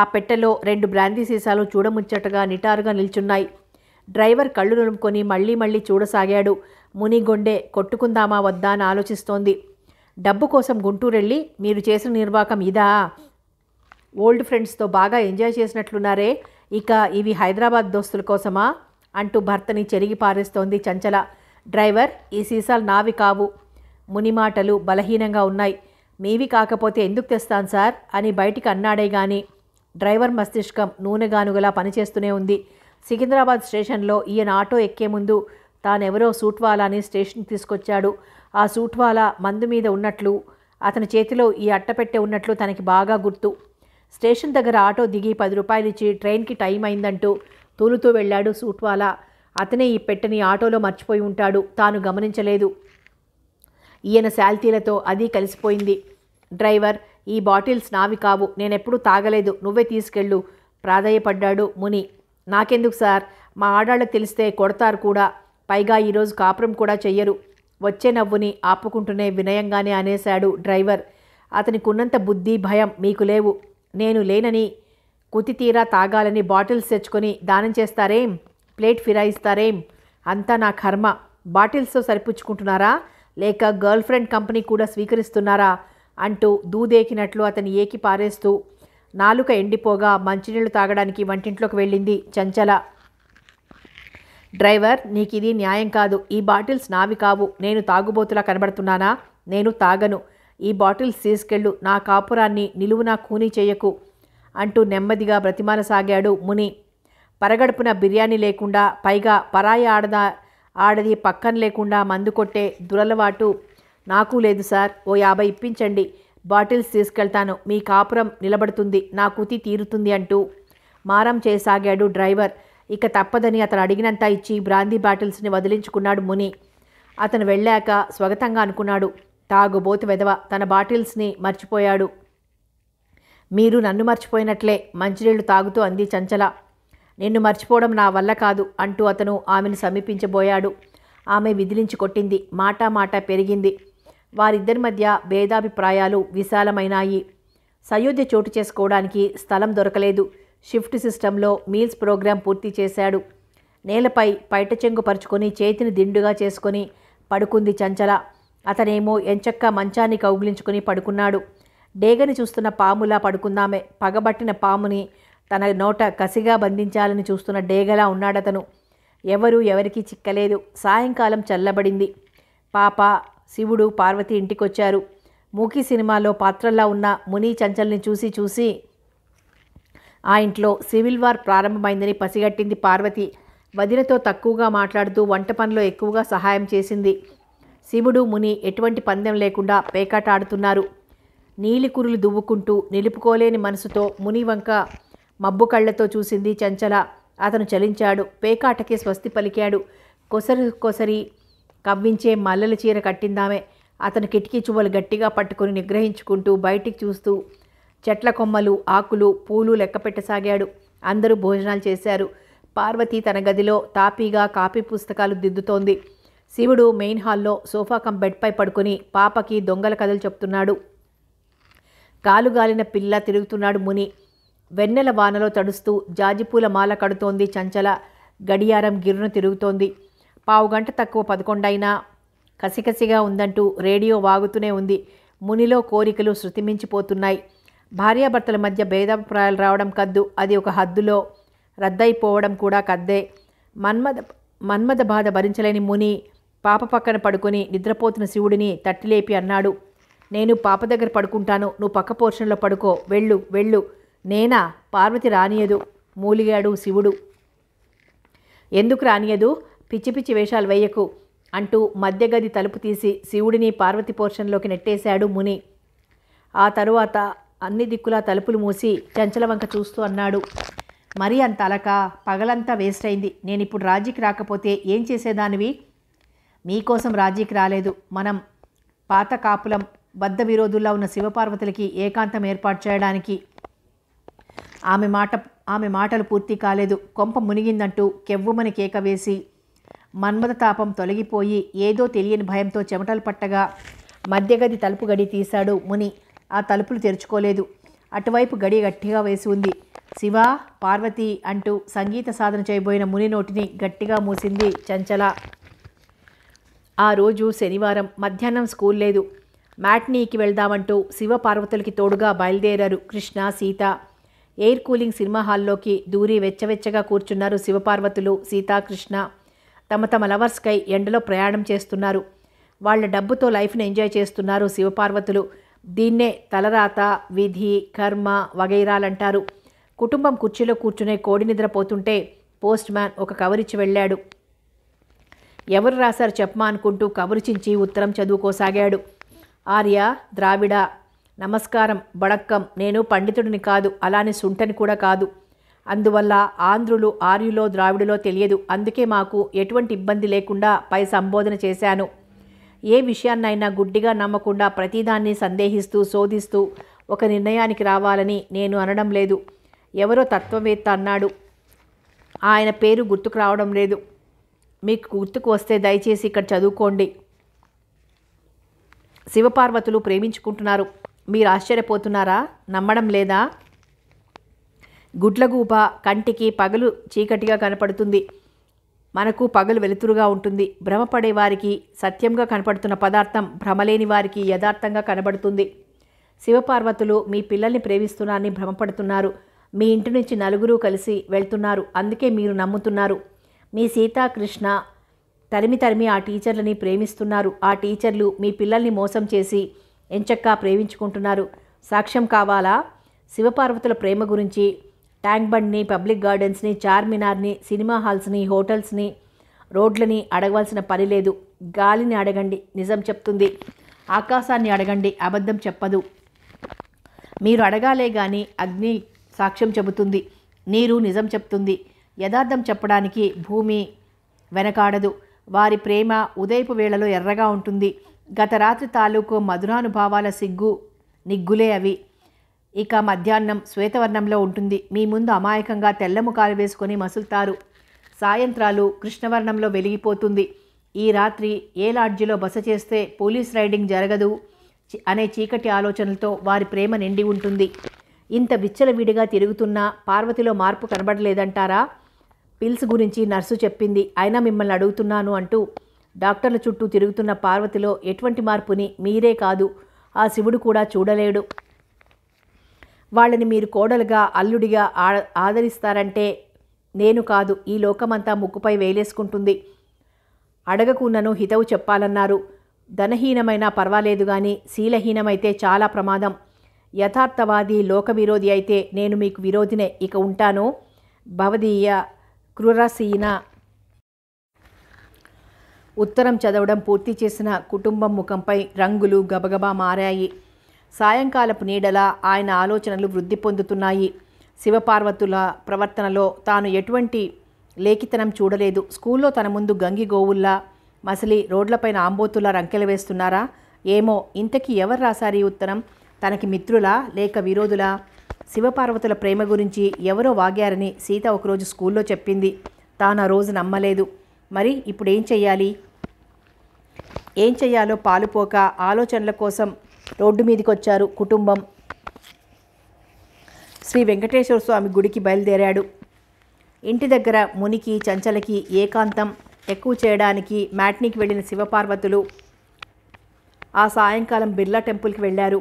ఆ పెట్టెలో రెండు బ్రాందీ సీసాలు చూడముచ్చటగా నిటారుగా నిల్చున్నాయి డ్రైవర్ కళ్ళు నులుపుకొని మళ్ళీ మళ్ళీ చూడసాగాడు మునిగొండే కొట్టుకుందామా వద్దా అని ఆలోచిస్తోంది డబ్బు కోసం గుంటూరెళ్ళి మీరు చేసిన నిర్వాకం ఇదా ఓల్డ్ ఫ్రెండ్స్తో బాగా ఎంజాయ్ చేసినట్లున్నారే ఇక ఇవి హైదరాబాద్ దోస్తుల కోసమా అంటూ భర్తని చెరిగి పారేస్తోంది చంచల డ్రైవర్ ఈ సీసాలు నావి కావు మునిమాటలు బలహీనంగా ఉన్నాయి మీవి కాకపోతే ఎందుకు తెస్తాను సార్ అని బయటికి అన్నాడే గాని డ్రైవర్ మస్తిష్కం నూనెగానుగలా పనిచేస్తూనే ఉంది సికింద్రాబాద్ స్టేషన్లో ఈయన ఆటో ఎక్కే ముందు తానెవరో అని స్టేషన్కి తీసుకొచ్చాడు ఆ సూట్వాలా మందు మీద ఉన్నట్లు అతని చేతిలో ఈ అట్టపెట్టె ఉన్నట్లు తనకి బాగా గుర్తు స్టేషన్ దగ్గర ఆటో దిగి పది రూపాయలు ఇచ్చి ట్రైన్కి టైం అయిందంటూ తూలుతూ వెళ్ళాడు సూట్వాలా అతనే ఈ పెట్టెని ఆటోలో మర్చిపోయి ఉంటాడు తాను గమనించలేదు ఈయన శాల్తీలతో అది కలిసిపోయింది డ్రైవర్ ఈ బాటిల్స్ నావి కావు నేనెప్పుడు తాగలేదు నువ్వే తీసుకెళ్ళు ప్రాధాయపడ్డాడు ముని నాకెందుకు సార్ మా ఆడాళ్ళకు తెలిస్తే కొడతారు కూడా పైగా ఈరోజు కాపురం కూడా చెయ్యరు వచ్చే నవ్వుని ఆపుకుంటూనే వినయంగానే అనేశాడు డ్రైవర్ అతనికున్నంత బుద్ధి భయం మీకు లేవు నేను లేనని తీరా తాగాలని బాటిల్స్ తెచ్చుకొని దానం చేస్తారేం ప్లేట్ ఫిరాయిస్తారేం అంతా నా కర్మ బాటిల్స్తో సరిపుచ్చుకుంటున్నారా లేక గర్ల్ ఫ్రెండ్ కంపెనీ కూడా స్వీకరిస్తున్నారా అంటూ దూదేకినట్లు అతని ఏకి పారేస్తూ నాలుక ఎండిపోగా మంచినీళ్లు తాగడానికి వంటింట్లోకి వెళ్ళింది చంచల డ్రైవర్ నీకు ఇది న్యాయం కాదు ఈ బాటిల్స్ నావి కావు నేను తాగుబోతులా కనబడుతున్నానా నేను తాగను ఈ బాటిల్స్ తీసుకెళ్ళు నా కాపురాన్ని నిలువునా కూనీ చేయకు అంటూ నెమ్మదిగా బ్రతిమాలసాగాడు ముని పరగడుపున బిర్యానీ లేకుండా పైగా పరాయి ఆడదా ఆడది పక్కన లేకుండా మందు కొట్టే దురలవాటు నాకు లేదు సార్ ఓ యాభై ఇప్పించండి బాటిల్స్ తీసుకెళ్తాను మీ కాపురం నిలబడుతుంది నా కుతి తీరుతుంది అంటూ మారం చేసాగాడు డ్రైవర్ ఇక తప్పదని అతను అడిగినంత ఇచ్చి బ్రాందీ బాటిల్స్ని వదిలించుకున్నాడు ముని అతను వెళ్ళాక స్వాగతంగా అనుకున్నాడు తాగుబోతు వెదవ తన బాటిల్స్ని మర్చిపోయాడు మీరు నన్ను మర్చిపోయినట్లే మంచినీళ్లు తాగుతూ అంది చంచల నిన్ను మర్చిపోవడం నా వల్ల కాదు అంటూ అతను ఆమెను సమీపించబోయాడు ఆమె విదిలించి కొట్టింది మాటా మాట పెరిగింది వారిద్దరి మధ్య భేదాభిప్రాయాలు విశాలమైనాయి సయోధ్య చోటు చేసుకోవడానికి స్థలం దొరకలేదు షిఫ్ట్ సిస్టంలో మీల్స్ ప్రోగ్రాం పూర్తి చేశాడు నేలపై పైట చెంగు పరుచుకొని చేతిని దిండుగా చేసుకొని పడుకుంది చంచల అతనేమో ఎంచక్క మంచాన్ని కౌగిలించుకుని పడుకున్నాడు డేగని చూస్తున్న పాములా పడుకుందామే పగబట్టిన పాముని తన నోట కసిగా బంధించాలని చూస్తున్న డేగలా ఉన్నాడతను ఎవరు ఎవరికీ చిక్కలేదు సాయంకాలం చల్లబడింది పాప శివుడు పార్వతి ఇంటికొచ్చారు మూకీ సినిమాలో పాత్రల్లా ఉన్న ముని చంచల్ని చూసి చూసి ఆ ఇంట్లో సివిల్ వార్ ప్రారంభమైందని పసిగట్టింది పార్వతి వదినతో తక్కువగా మాట్లాడుతూ వంట పనిలో ఎక్కువగా సహాయం చేసింది శివుడు ముని ఎటువంటి పందెం లేకుండా పేకాటాడుతున్నారు ఆడుతున్నారు దువ్వుకుంటూ నిలుపుకోలేని మనసుతో ముని వంక మబ్బు కళ్ళతో చూసింది చంచల అతను చలించాడు పేకాటకి స్వస్తి పలికాడు కొసరి కొసరి కవ్వించే మల్లెల చీర కట్టిందామే అతను కిటికీ చువ్వలు గట్టిగా పట్టుకుని నిగ్రహించుకుంటూ బయటికి చూస్తూ చెట్ల కొమ్మలు ఆకులు పూలు లెక్కపెట్టసాగాడు అందరూ భోజనాలు చేశారు పార్వతి తన గదిలో తాపీగా కాపీ పుస్తకాలు దిద్దుతోంది శివుడు మెయిన్ హాల్లో సోఫా కం బెడ్పై పడుకుని పాపకి దొంగల కథలు చెప్తున్నాడు కాలుగాలిన పిల్ల తిరుగుతున్నాడు ముని వెన్నెల వానలో తడుస్తూ జాజిపూల మాల కడుతోంది చంచల గడియారం గిరున తిరుగుతోంది పావుగంట తక్కువ పదకొండైనా కసికసిగా ఉందంటూ రేడియో వాగుతూనే ఉంది మునిలో కోరికలు శృతిమించిపోతున్నాయి భార్యాభర్తల మధ్య భేదాభిప్రాయాలు రావడం కద్దు అది ఒక హద్దులో రద్దయిపోవడం కూడా కద్దే మన్మద మన్మద బాధ భరించలేని ముని పాప పక్కన పడుకొని నిద్రపోతున్న శివుడిని తట్టిలేపి అన్నాడు నేను పాప దగ్గర పడుకుంటాను నువ్వు పక్క పోర్షన్లో పడుకో వెళ్ళు వెళ్ళు నేనా పార్వతి రానియదు మూలిగాడు శివుడు ఎందుకు రానియదు పిచ్చి పిచ్చి వేషాలు వేయకు అంటూ మధ్యగది తలుపు తీసి శివుడిని పార్వతి పోర్షన్లోకి నెట్టేశాడు ముని ఆ తరువాత అన్ని దిక్కులా తలుపులు మూసి చంచలవంక చూస్తూ అన్నాడు మరీ అంత అలక పగలంతా వేస్ట్ అయింది నేను ఇప్పుడు రాజీకి రాకపోతే ఏం చేసేదానివి మీకోసం రాజీకి రాలేదు మనం పాత కాపులం బద్ద విరోధుల్లో ఉన్న శివపార్వతులకి ఏకాంతం ఏర్పాటు చేయడానికి ఆమె మాట ఆమె మాటలు పూర్తి కాలేదు కొంప మునిగిందంటూ కెవ్వుమని కేక వేసి మన్మథ తాపం తొలగిపోయి ఏదో తెలియని భయంతో చెమటలు పట్టగా మధ్యగది తలుపు గడి తీశాడు ముని ఆ తలుపులు తెరుచుకోలేదు అటువైపు గడి గట్టిగా వేసి ఉంది శివ పార్వతి అంటూ సంగీత సాధన చేయబోయిన ముని నోటిని గట్టిగా మూసింది చంచల ఆ రోజు శనివారం మధ్యాహ్నం స్కూల్ లేదు మ్యాట్నీకి వెళ్దామంటూ శివ పార్వతులకి తోడుగా బయలుదేరారు Krishna Sita air cooling cinema హాల్లోకి దూరి వెచ్చవెచ్చగా కూర్చున్నారు శివపార్వతులు సీతాకృష్ణ తమ తమ లవర్స్కై ఎండలో ప్రయాణం చేస్తున్నారు వాళ్ళ డబ్బుతో లైఫ్ను ఎంజాయ్ చేస్తున్నారు శివపార్వతులు దీన్నే తలరాత విధి కర్మ వగైరాలంటారు కుటుంబం కుర్చీలో కూర్చునే కోడి నిద్రపోతుంటే పోస్ట్ మ్యాన్ ఒక కవరిచ్చి వెళ్ళాడు ఎవరు రాశారు చెప్పమా అనుకుంటూ కబురిచించి ఉత్తరం చదువుకోసాగాడు ఆర్య ద్రావిడ నమస్కారం బడక్కం నేను పండితుడిని కాదు అలానే సుంటని కూడా కాదు అందువల్ల ఆంధ్రులు ఆర్యులో ద్రావిడులో తెలియదు అందుకే మాకు ఎటువంటి ఇబ్బంది లేకుండా పై సంబోధన చేశాను ఏ విషయాన్నైనా గుడ్డిగా నమ్మకుండా ప్రతిదాన్ని సందేహిస్తూ శోధిస్తూ ఒక నిర్ణయానికి రావాలని నేను అనడం లేదు ఎవరో తత్వవేత్త అన్నాడు ఆయన పేరు గుర్తుకు రావడం లేదు మీకు గుర్తుకు వస్తే దయచేసి ఇక్కడ చదువుకోండి శివపార్వతులు ప్రేమించుకుంటున్నారు మీరు ఆశ్చర్యపోతున్నారా నమ్మడం లేదా గుడ్లగూప కంటికి పగలు చీకటిగా కనపడుతుంది మనకు పగలు వెలుతురుగా ఉంటుంది భ్రమపడే వారికి సత్యంగా కనపడుతున్న పదార్థం భ్రమలేని వారికి యథార్థంగా కనబడుతుంది శివపార్వతులు మీ పిల్లల్ని ప్రేమిస్తున్నారని భ్రమపడుతున్నారు మీ ఇంటి నుంచి నలుగురు కలిసి వెళ్తున్నారు అందుకే మీరు నమ్ముతున్నారు మీ సీతాకృష్ణ తరిమి తరిమి ఆ టీచర్లని ప్రేమిస్తున్నారు ఆ టీచర్లు మీ పిల్లల్ని మోసం చేసి ఎంచక్కా ప్రేమించుకుంటున్నారు సాక్ష్యం కావాలా శివపార్వతుల ప్రేమ గురించి ట్యాంక్ బండ్ని పబ్లిక్ గార్డెన్స్ని చార్మినార్ని సినిమా హాల్స్ని హోటల్స్ని రోడ్లని అడగవలసిన పని లేదు గాలిని అడగండి నిజం చెప్తుంది ఆకాశాన్ని అడగండి అబద్ధం చెప్పదు మీరు అడగాలే కానీ అగ్ని సాక్ష్యం చెబుతుంది నీరు నిజం చెప్తుంది యథార్థం చెప్పడానికి భూమి వెనకాడదు వారి ప్రేమ ఉదయపు వేళలో ఎర్రగా ఉంటుంది గత రాత్రి తాలూకు మధురానుభావాల సిగ్గు నిగ్గులే అవి ఇక మధ్యాహ్నం శ్వేతవర్ణంలో ఉంటుంది మీ ముందు అమాయకంగా తెల్లముఖాలు వేసుకొని మసులుతారు సాయంత్రాలు కృష్ణవర్ణంలో వెలిగిపోతుంది ఈ రాత్రి ఏ లాడ్జిలో బస చేస్తే పోలీస్ రైడింగ్ జరగదు అనే చీకటి ఆలోచనలతో వారి ప్రేమ నిండి ఉంటుంది ఇంత విచ్చలవిడిగా తిరుగుతున్నా పార్వతిలో మార్పు కనబడలేదంటారా పిల్స్ గురించి నర్సు చెప్పింది అయినా మిమ్మల్ని అడుగుతున్నాను అంటూ డాక్టర్ల చుట్టూ తిరుగుతున్న పార్వతిలో ఎటువంటి మార్పుని మీరే కాదు ఆ శివుడు కూడా చూడలేడు వాళ్ళని మీరు కోడలుగా అల్లుడిగా ఆదరిస్తారంటే నేను కాదు ఈ లోకమంతా ముక్కుపై వేలేసుకుంటుంది అడగకు నన్ను హితవు చెప్పాలన్నారు ధనహీనమైనా పర్వాలేదు కానీ శీలహీనమైతే చాలా ప్రమాదం యథార్థవాది లోక విరోధి అయితే నేను మీకు విరోధినే ఇక ఉంటాను భవదీయ క్రూరసీన ఉత్తరం చదవడం పూర్తి చేసిన కుటుంబం ముఖంపై రంగులు గబగబా మారాయి సాయంకాలపు నీడలా ఆయన ఆలోచనలు వృద్ధి పొందుతున్నాయి శివపార్వతుల ప్రవర్తనలో తాను ఎటువంటి లేఖితనం చూడలేదు స్కూల్లో తన ముందు గంగి గోవుల్లా మసిలి రోడ్లపైన ఆంబోతుల రంకెలు వేస్తున్నారా ఏమో ఇంతకీ ఎవరు రాశారు ఈ ఉత్తరం తనకి మిత్రులా లేక విరోధులా శివపార్వతుల ప్రేమ గురించి ఎవరో వాగారని సీత ఒకరోజు స్కూల్లో చెప్పింది తాను ఆ రోజు నమ్మలేదు మరి ఇప్పుడేం చెయ్యాలి ఏం చేయాలో పాలుపోక ఆలోచనల కోసం రోడ్డు మీదకి వచ్చారు కుటుంబం శ్రీ వెంకటేశ్వర స్వామి గుడికి బయలుదేరాడు ఇంటి దగ్గర మునికి చంచలకి ఏకాంతం ఎక్కువ చేయడానికి మ్యాట్నీకి వెళ్ళిన శివపార్వతులు ఆ సాయంకాలం బిర్లా టెంపుల్కి వెళ్ళారు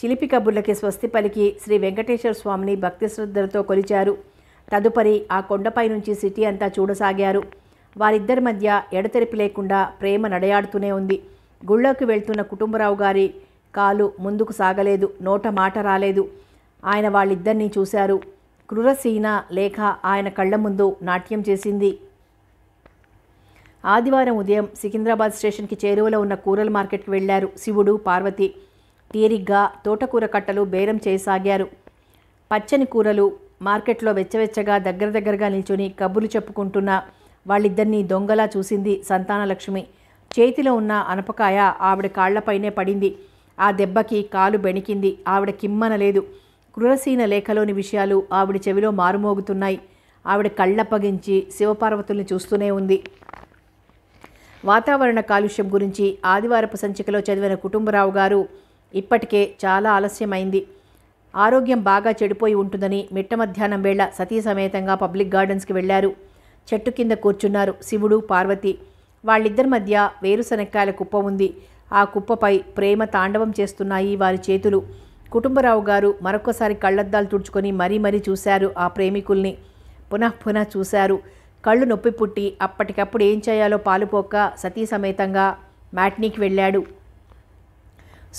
చిలిపి కబుర్లకి స్వస్తి పలికి శ్రీ వెంకటేశ్వర స్వామిని భక్తి శ్రద్ధలతో కొలిచారు తదుపరి ఆ కొండపై నుంచి సిటీ అంతా చూడసాగారు వారిద్దరి మధ్య ఎడతెరిపి లేకుండా ప్రేమ నడయాడుతూనే ఉంది గుళ్ళోకి వెళ్తున్న కుటుంబరావు గారి కాలు ముందుకు సాగలేదు నోట మాట రాలేదు ఆయన వాళ్ళిద్దరినీ చూశారు క్రూరసీన లేఖ ఆయన కళ్ళ ముందు నాట్యం చేసింది ఆదివారం ఉదయం సికింద్రాబాద్ స్టేషన్కి చేరువలో ఉన్న కూరల మార్కెట్కి వెళ్లారు శివుడు పార్వతి తీరిగ్గా తోటకూర కట్టలు బేరం చేయసాగారు పచ్చని కూరలు మార్కెట్లో వెచ్చవెచ్చగా దగ్గర దగ్గరగా నిల్చుని కబుర్లు చెప్పుకుంటున్న వాళ్ళిద్దరినీ దొంగలా చూసింది సంతానలక్ష్మి చేతిలో ఉన్న అనపకాయ ఆవిడ కాళ్లపైనే పడింది ఆ దెబ్బకి కాలు బెణికింది ఆవిడ కిమ్మనలేదు క్రూరసీన లేఖలోని విషయాలు ఆవిడ చెవిలో మారుమోగుతున్నాయి ఆవిడ కళ్ళప్పగించి శివపార్వతుల్ని చూస్తూనే ఉంది వాతావరణ కాలుష్యం గురించి ఆదివారపు సంచికలో చదివిన కుటుంబరావు గారు ఇప్పటికే చాలా ఆలస్యమైంది ఆరోగ్యం బాగా చెడిపోయి ఉంటుందని మిట్ట మధ్యాహ్నం వేళ సతీ సమేతంగా పబ్లిక్ గార్డెన్స్కి వెళ్లారు చెట్టు కింద కూర్చున్నారు శివుడు పార్వతి వాళ్ళిద్దరి మధ్య వేరుశనక్కాయల కుప్ప ఉంది ఆ కుప్పపై ప్రేమ తాండవం చేస్తున్నాయి వారి చేతులు కుటుంబరావు గారు మరొకసారి కళ్ళద్దాలు తుడుచుకొని మరీ మరీ చూశారు ఆ ప్రేమికుల్ని పునఃపున చూశారు కళ్ళు నొప్పి పుట్టి అప్పటికప్పుడు ఏం చేయాలో పాలుపోక సతీ సమేతంగా మ్యాట్నీకి వెళ్ళాడు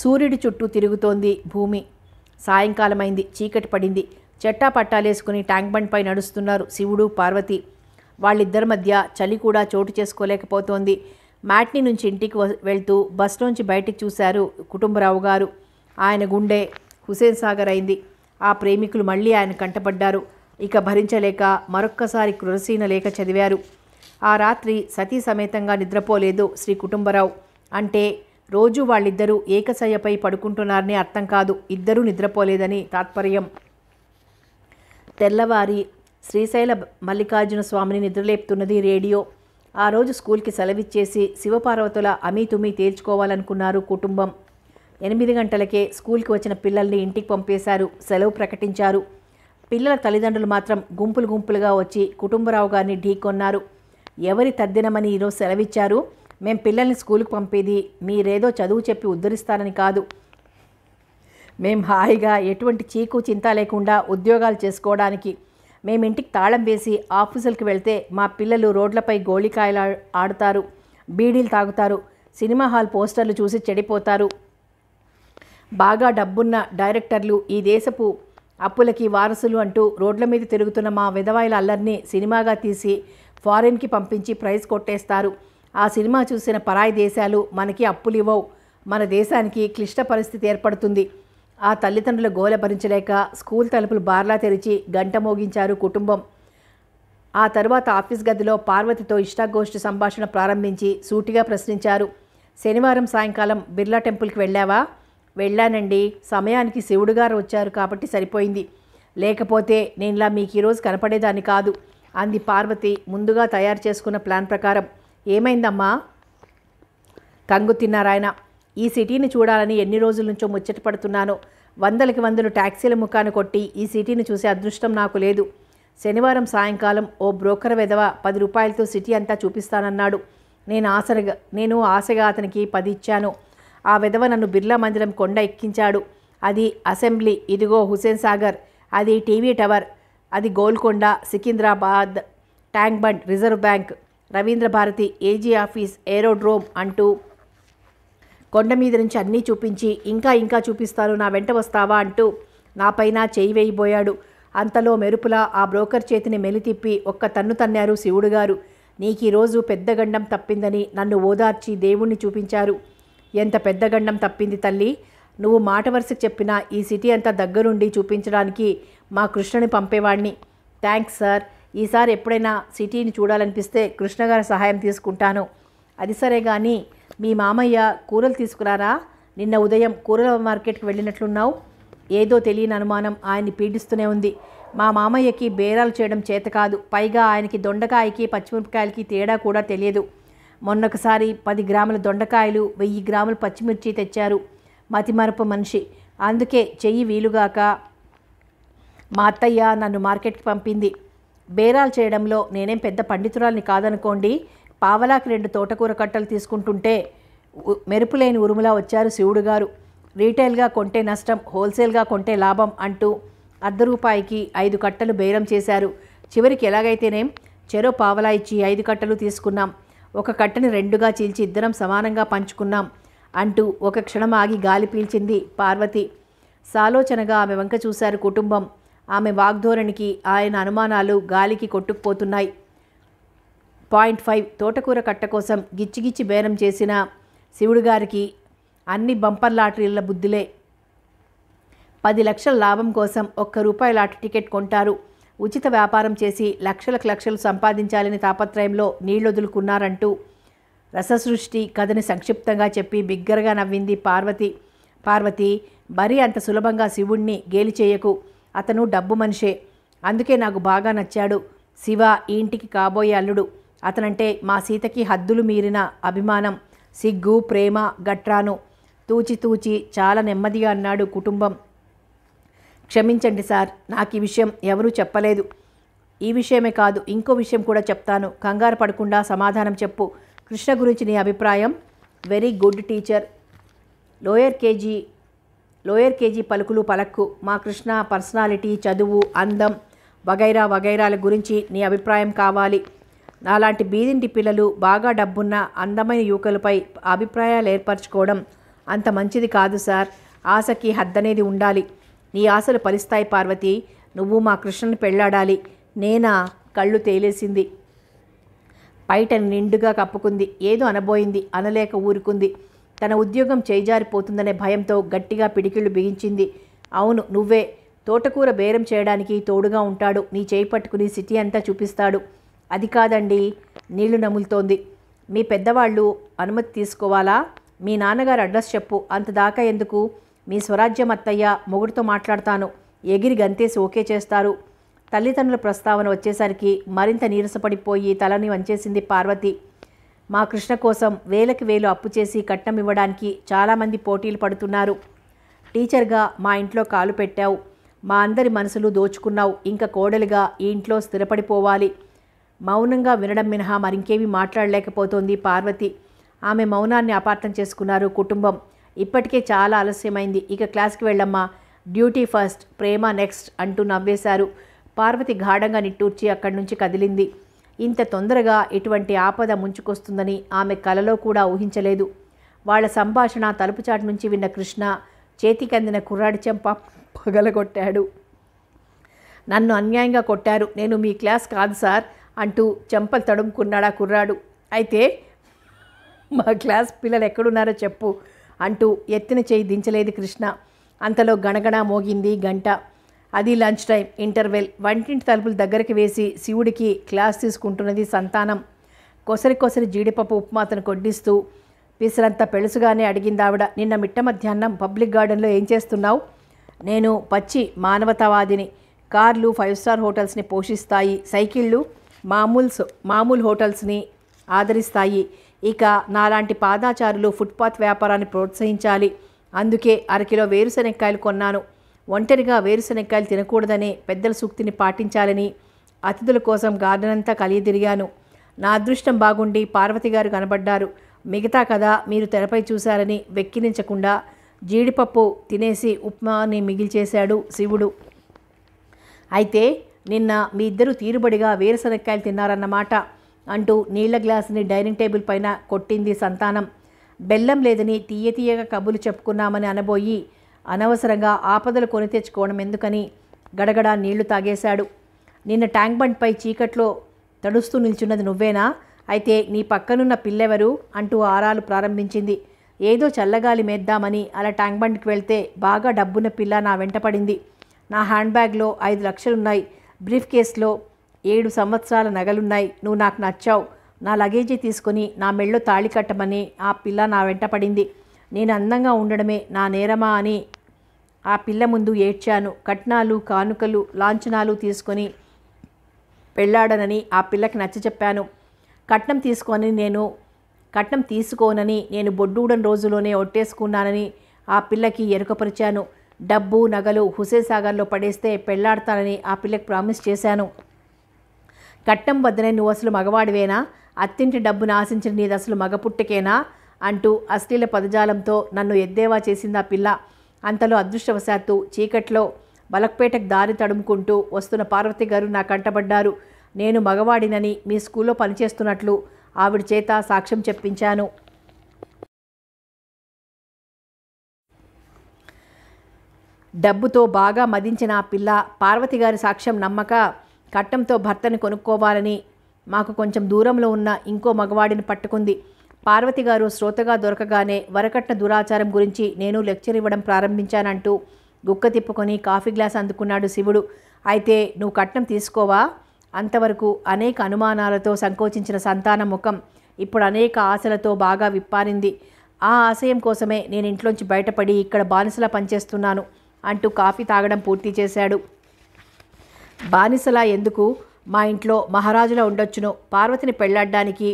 సూర్యుడి చుట్టూ తిరుగుతోంది భూమి సాయంకాలమైంది చీకటి పడింది చెట్టా పట్టాలేసుకుని ట్యాంక్ బండ్ పై నడుస్తున్నారు శివుడు పార్వతి వాళ్ళిద్దరి మధ్య చలి కూడా చోటు చేసుకోలేకపోతోంది మ్యాట్ని నుంచి ఇంటికి వెళ్తూ బస్లోంచి బయటికి చూశారు కుటుంబరావు గారు ఆయన గుండె హుసేన్ సాగర్ అయింది ఆ ప్రేమికులు మళ్ళీ ఆయన కంటపడ్డారు ఇక భరించలేక మరొక్కసారి క్రురసీన లేఖ చదివారు ఆ రాత్రి సతీ సమేతంగా నిద్రపోలేదు శ్రీ కుటుంబరావు అంటే రోజు వాళ్ళిద్దరూ ఏకశయ్యపై పడుకుంటున్నారని అర్థం కాదు ఇద్దరూ నిద్రపోలేదని తాత్పర్యం తెల్లవారి శ్రీశైల మల్లికార్జున స్వామిని నిద్రలేపుతున్నది రేడియో ఆ రోజు స్కూల్కి సెలవిచ్చేసి శివపార్వతుల అమీతుమీ తేల్చుకోవాలనుకున్నారు కుటుంబం ఎనిమిది గంటలకే స్కూల్కి వచ్చిన పిల్లల్ని ఇంటికి పంపేశారు సెలవు ప్రకటించారు పిల్లల తల్లిదండ్రులు మాత్రం గుంపులు గుంపులుగా వచ్చి కుటుంబరావు గారిని ఢీకొన్నారు ఎవరి తద్దినమని ఈరోజు సెలవిచ్చారు మేం పిల్లల్ని స్కూల్కి పంపేది మీరేదో చదువు చెప్పి ఉద్ధరిస్తారని కాదు మేం హాయిగా ఎటువంటి చీకు చింత లేకుండా ఉద్యోగాలు చేసుకోవడానికి మేమింటికి తాళం వేసి ఆఫీసులకు వెళ్తే మా పిల్లలు రోడ్లపై గోళికాయలు ఆడుతారు బీడీలు తాగుతారు సినిమా హాల్ పోస్టర్లు చూసి చెడిపోతారు బాగా డబ్బున్న డైరెక్టర్లు ఈ దేశపు అప్పులకి వారసులు అంటూ రోడ్ల మీద తిరుగుతున్న మా విధవాయిల అల్లరిని సినిమాగా తీసి ఫారిన్కి పంపించి ప్రైజ్ కొట్టేస్తారు ఆ సినిమా చూసిన పరాయి దేశాలు మనకి అప్పులు ఇవ్వవు మన దేశానికి క్లిష్ట పరిస్థితి ఏర్పడుతుంది ఆ తల్లిదండ్రులు గోల భరించలేక స్కూల్ తలుపులు బార్లా తెరిచి గంట మోగించారు కుటుంబం ఆ తర్వాత ఆఫీస్ గదిలో పార్వతితో ఇష్టాగోష్ఠి సంభాషణ ప్రారంభించి సూటిగా ప్రశ్నించారు శనివారం సాయంకాలం బిర్లా టెంపుల్కి వెళ్ళావా వెళ్ళానండి సమయానికి శివుడు గారు వచ్చారు కాబట్టి సరిపోయింది లేకపోతే నేనులా మీకు ఈరోజు కనపడేదాన్ని కాదు అంది పార్వతి ముందుగా తయారు చేసుకున్న ప్లాన్ ప్రకారం ఏమైందమ్మా కంగు తిన్నారాయన ఈ సిటీని చూడాలని ఎన్ని రోజుల నుంచో ముచ్చట పడుతున్నాను వందలకి వందలు ట్యాక్సీల ముఖాను కొట్టి ఈ సిటీని చూసే అదృష్టం నాకు లేదు శనివారం సాయంకాలం ఓ బ్రోకర్ వెధవ పది రూపాయలతో సిటీ అంతా చూపిస్తానన్నాడు నేను ఆశగా నేను ఆశగా అతనికి పది ఇచ్చాను ఆ వెధవ నన్ను బిర్లా మందిరం కొండ ఎక్కించాడు అది అసెంబ్లీ ఇదిగో హుసేన్ సాగర్ అది టీవీ టవర్ అది Golconda Secunderabad tank bund reserve bank Ravindra Bharati AG office aerodrome అంటూ కొండ మీద నుంచి అన్నీ చూపించి ఇంకా ఇంకా చూపిస్తాను నా వెంట వస్తావా అంటూ నాపైన చేయి వేయబోయాడు అంతలో మెరుపుల ఆ బ్రోకర్ చేతిని మెలితిప్పి ఒక్క తన్ను తన్నారు శివుడు గారు నీకు ఈరోజు పెద్ద గండం తప్పిందని నన్ను ఓదార్చి దేవుణ్ణి చూపించారు ఎంత పెద్ద గండం తప్పింది తల్లి నువ్వు మాట వరుస చెప్పినా ఈ సిటీ అంతా దగ్గరుండి చూపించడానికి మా కృష్ణని పంపేవాడిని థ్యాంక్స్ సార్ ఈసారి ఎప్పుడైనా సిటీని చూడాలనిపిస్తే కృష్ణ గారి సహాయం తీసుకుంటాను అది సరే కానీ మీ మామయ్య కూరలు తీసుకురారా నిన్న ఉదయం కూరల మార్కెట్కి వెళ్ళినట్లున్నావు ఏదో తెలియని అనుమానం ఆయన్ని పీడిస్తూనే ఉంది మా మామయ్యకి బేరాలు చేయడం చేత కాదు పైగా ఆయనకి దొండకాయకి పచ్చిమిరపకాయలకి తేడా కూడా తెలియదు మొన్నొకసారి పది గ్రాముల దొండకాయలు వెయ్యి గ్రాముల పచ్చిమిర్చి తెచ్చారు మతిమరపు మనిషి అందుకే చెయ్యి వీలుగాక మా అత్తయ్య నన్ను మార్కెట్కి పంపింది బేరాలు చేయడంలో నేనేం పెద్ద పండితురాల్ని కాదనుకోండి పావలాకి రెండు తోటకూర కట్టలు తీసుకుంటుంటే మెరుపులేని ఉరుములా వచ్చారు శివుడు గారు రీటైల్గా కొంటే నష్టం హోల్సేల్గా కొంటే లాభం అంటూ అర్ధ రూపాయికి ఐదు కట్టలు బేరం చేశారు చివరికి ఎలాగైతేనేం చెరో పావలా ఇచ్చి ఐదు కట్టలు తీసుకున్నాం ఒక కట్టని రెండుగా చీల్చి ఇద్దరం సమానంగా పంచుకున్నాం అంటూ ఒక క్షణం ఆగి గాలి పీల్చింది పార్వతి సాలోచనగా ఆమె వంక చూశారు కుటుంబం ఆమె వాగ్ధోరణికి ఆయన అనుమానాలు గాలికి కొట్టుకుపోతున్నాయి పాయింట్ ఫైవ్ తోటకూర కట్ట కోసం గిచ్చిగిచ్చి బేరం చేసిన శివుడు గారికి అన్ని బంపర్ లాటరీల బుద్ధిలే పది లక్షల లాభం కోసం ఒక్క రూపాయి లాటరీ టికెట్ కొంటారు ఉచిత వ్యాపారం చేసి లక్షలకు లక్షలు సంపాదించాలని తాపత్రయంలో నీళ్ళొదులుకున్నారంటూ రససృష్టి కథని సంక్షిప్తంగా చెప్పి బిగ్గరగా నవ్వింది పార్వతి పార్వతి మరీ అంత సులభంగా శివుణ్ణి గేలి చేయకు అతను డబ్బు మనిషే అందుకే నాకు బాగా నచ్చాడు శివ ఈ ఇంటికి కాబోయే అల్లుడు అతనంటే మా సీతకి హద్దులు మీరిన అభిమానం సిగ్గు ప్రేమ గట్రాను తూచి తూచి చాలా నెమ్మదిగా అన్నాడు కుటుంబం క్షమించండి సార్ నాకు ఈ విషయం ఎవరూ చెప్పలేదు ఈ విషయమే కాదు ఇంకో విషయం కూడా చెప్తాను కంగారు పడకుండా సమాధానం చెప్పు కృష్ణ గురించి నీ అభిప్రాయం very good teacher lower KG lower KG పలుకులు పలక్కు మా కృష్ణ పర్సనాలిటీ చదువు అందం వగైరా వగైరాల గురించి నీ అభిప్రాయం కావాలి నాలాంటి బీదింటి పిల్లలు బాగా డబ్బున్న అందమైన యువకులపై అభిప్రాయాలు ఏర్పరచుకోవడం అంత మంచిది కాదు సార్ ఆశకి హద్దనేది ఉండాలి నీ ఆశలు పలిస్తాయి పార్వతి నువ్వు మా కృష్ణను పెళ్ళాడాలి నేనా కళ్ళు తేలేసింది బయట నిండుగా కప్పుకుంది ఏదో అనబోయింది అనలేక ఊరుకుంది తన ఉద్యోగం చేజారిపోతుందనే భయంతో గట్టిగా పిడికిళ్ళు బిగించింది అవును నువ్వే తోటకూర బేరం చేయడానికి తోడుగా ఉంటాడు నీ చేయి పట్టుకుని సిటీ అంతా చూపిస్తాడు అది కాదండి నీళ్లు నములుతోంది మీ పెద్దవాళ్ళు అనుమతి తీసుకోవాలా మీ నాన్నగారు అడ్రస్ చెప్పు అంత దాకా ఎందుకు మీ స్వరాజ్యం అత్తయ్య మొగుడితో మాట్లాడతాను ఎగిరి గంతేసి ఓకే చేస్తారు తల్లిదండ్రుల ప్రస్తావన వచ్చేసరికి మరింత నీరసపడిపోయి తలని వంచేసింది పార్వతి మా కృష్ణ కోసం వేలకు వేలు అప్పు చేసి కట్నం ఇవ్వడానికి చాలామంది పోటీలు పడుతున్నారు టీచర్గా మా ఇంట్లో కాలు పెట్టావు మా అందరి మనసులు దోచుకున్నావు ఇంకా కోడలుగా ఈ ఇంట్లో స్థిరపడిపోవాలి మౌనంగా వినడం మినహా మరింకేమీ మాట్లాడలేకపోతోంది పార్వతి ఆమె మౌనాన్ని అపార్థం చేసుకున్నారు కుటుంబం ఇప్పటికే చాలా ఆలస్యమైంది ఇక క్లాస్కి వెళ్ళమ్మా డ్యూటీ ఫస్ట్ ప్రేమ నెక్స్ట్ అంటూ నవ్వేశారు పార్వతి గాఢంగా నిట్టూర్చి అక్కడి నుంచి కదిలింది ఇంత తొందరగా ఇటువంటి ఆపద ముంచుకొస్తుందని ఆమె కలలో కూడా ఊహించలేదు వాళ్ల సంభాషణ తలుపుచాటు నుంచి విన్న కృష్ణ చేతికి అందిన కుర్రాడి చెంప పగలగొట్టాడు నన్ను అన్యాయంగా కొట్టారు నేను మీ క్లాస్ కాదు సార్ అంటూ చెంపలు తడుముకున్నాడా కుర్రాడు అయితే మా క్లాస్ పిల్లలు ఎక్కడున్నారో చెప్పు అంటూ ఎత్తిన చేయి దించలేదు కృష్ణ అంతలో గణగణ మోగింది గంట అది లంచ్ టైం ఇంటర్వెల్ వంటింటి తలుపులు దగ్గరికి వేసి శివుడికి క్లాస్ తీసుకుంటున్నది సంతానం కొసరి కొసరి జీడిపప్పు ఉప్మాతను కొడ్డిస్తూ పిసరంత పెళుసుగానే అడిగింది ఆవిడ నిన్న మిట్ట మధ్యాహ్నం పబ్లిక్ గార్డెన్లో ఏం చేస్తున్నావు నేను పచ్చి మానవతావాదిని కార్లు ఫైవ్ స్టార్ హోటల్స్ని పోషిస్తాయి సైకిళ్ళు మామూల్స్ మామూలు హోటల్స్ని ఆదరిస్తాయి ఇక నాలాంటి పాదాచారులు ఫుట్పాత్ వ్యాపారాన్ని ప్రోత్సహించాలి అందుకే అరకిలో వేరుశనక్కాయలు కొన్నాను ఒంటరిగా వేరుశనక్కాయలు తినకూడదని పెద్దల సూక్తిని పాటించాలని అతిథుల కోసం గార్డెన్ అంతా కలియదిరిగాను నా అదృష్టం బాగుండి పార్వతి గారు కనబడ్డారు మిగతా కథ మీరు తెరపై చూశారని వెక్కిరించకుండా జీడిపప్పు తినేసి ఉప్మాని మిగిల్చేశాడు శివుడు అయితే నిన్న మీ ఇద్దరు తీరుబడిగా వేరుశనక్కాయలు తిన్నారన్నమాట అంటూ నీళ్ల గ్లాసుని డైనింగ్ టేబుల్ పైన కొట్టింది సంతానం బెల్లం లేదని తీయ తీయగా కబులు చెప్పుకున్నామని అనబోయి అనవసరంగా ఆపదలు కొని తెచ్చుకోవడం ఎందుకని గడగడా నీళ్లు తాగేశాడు నిన్న ట్యాంక్ బండ్పై చీకట్లో తడుస్తూ నిల్చున్నది నువ్వేనా అయితే నీ పక్కనున్న పిల్లెవరు అంటూ ఆరాలు ప్రారంభించింది ఏదో చల్లగాలి మేద్దామని అలా ట్యాంక్ బండ్కి వెళ్తే బాగా డబ్బున్న పిల్ల నా వెంట పడింది నా హ్యాండ్ బ్యాగ్లో ఐదు లక్షలున్నాయి బ్రీఫ్ కేస్లో ఏడు సంవత్సరాల నగలున్నాయి నువ్వు నాకు నచ్చావు నా లగేజీ తీసుకుని నా మెళ్ళో తాళి కట్టమని ఆ పిల్ల నా వెంట పడింది నేను అందంగా ఉండడమే నా నేరమా అని ఆ పిల్ల ముందు ఏడ్చాను కట్నాలు కానుకలు లాంఛనాలు తీసుకొని పెళ్ళాడనని ఆ పిల్లకి నచ్చ చెప్పాను కట్నం తీసుకొని నేను కట్నం తీసుకోనని నేను బొడ్డూడని రోజులోనే ఒట్టేసుకున్నానని ఆ పిల్లకి ఎరుకపరిచాను డబ్బు నగలు హుసేన్ సాగర్లో పడేస్తే పెళ్లాడతానని ఆ పిల్లకు ప్రామిస్ చేశాను కట్టం వద్దనే నువ్వు అసలు మగవాడివేనా అత్తింటి డబ్బును ఆశించిన నీది అసలు మగపుట్టకేనా అంటూ అశ్లీల పదజాలంతో నన్ను ఎద్దేవా చేసింది ఆ పిల్ల అంతలో అదృష్టవశాత్తు చీకట్లో బలక్పేటకు దారి తడుముకుంటూ వస్తున్న పార్వతి గారు నా కంటబడ్డారు నేను మగవాడినని మీ స్కూల్లో పనిచేస్తున్నట్లు ఆవిడ చేత సాక్ష్యం చెప్పించాను డబ్బుతో బాగా మదించిన ఆ పిల్ల పార్వతిగారి సాక్ష్యం నమ్మక కట్టంతో భర్తను కొనుక్కోవాలని మాకు కొంచెం దూరంలో ఉన్న ఇంకో మగవాడిని పట్టుకుంది పార్వతిగారు శ్రోతగా దొరకగానే వరకట్న దురాచారం గురించి నేను లెక్చర్ ఇవ్వడం ప్రారంభించానంటూ గుక్క తిప్పుకొని కాఫీ గ్లాస్ అందుకున్నాడు శివుడు అయితే నువ్వు కట్నం తీసుకోవా అంతవరకు అనేక అనుమానాలతో సంకోచించిన సంతాన ముఖం ఇప్పుడు అనేక ఆశలతో బాగా విప్పారింది ఆ ఆశయం కోసమే నేను ఇంట్లోంచి బయటపడి ఇక్కడ బానిసలా పనిచేస్తున్నాను అంటూ కాఫీ తాగడం పూర్తి చేశాడు బానిసలా ఎందుకు మా ఇంట్లో మహారాజులా ఉండొచ్చును పార్వతిని పెళ్లాడ్డానికి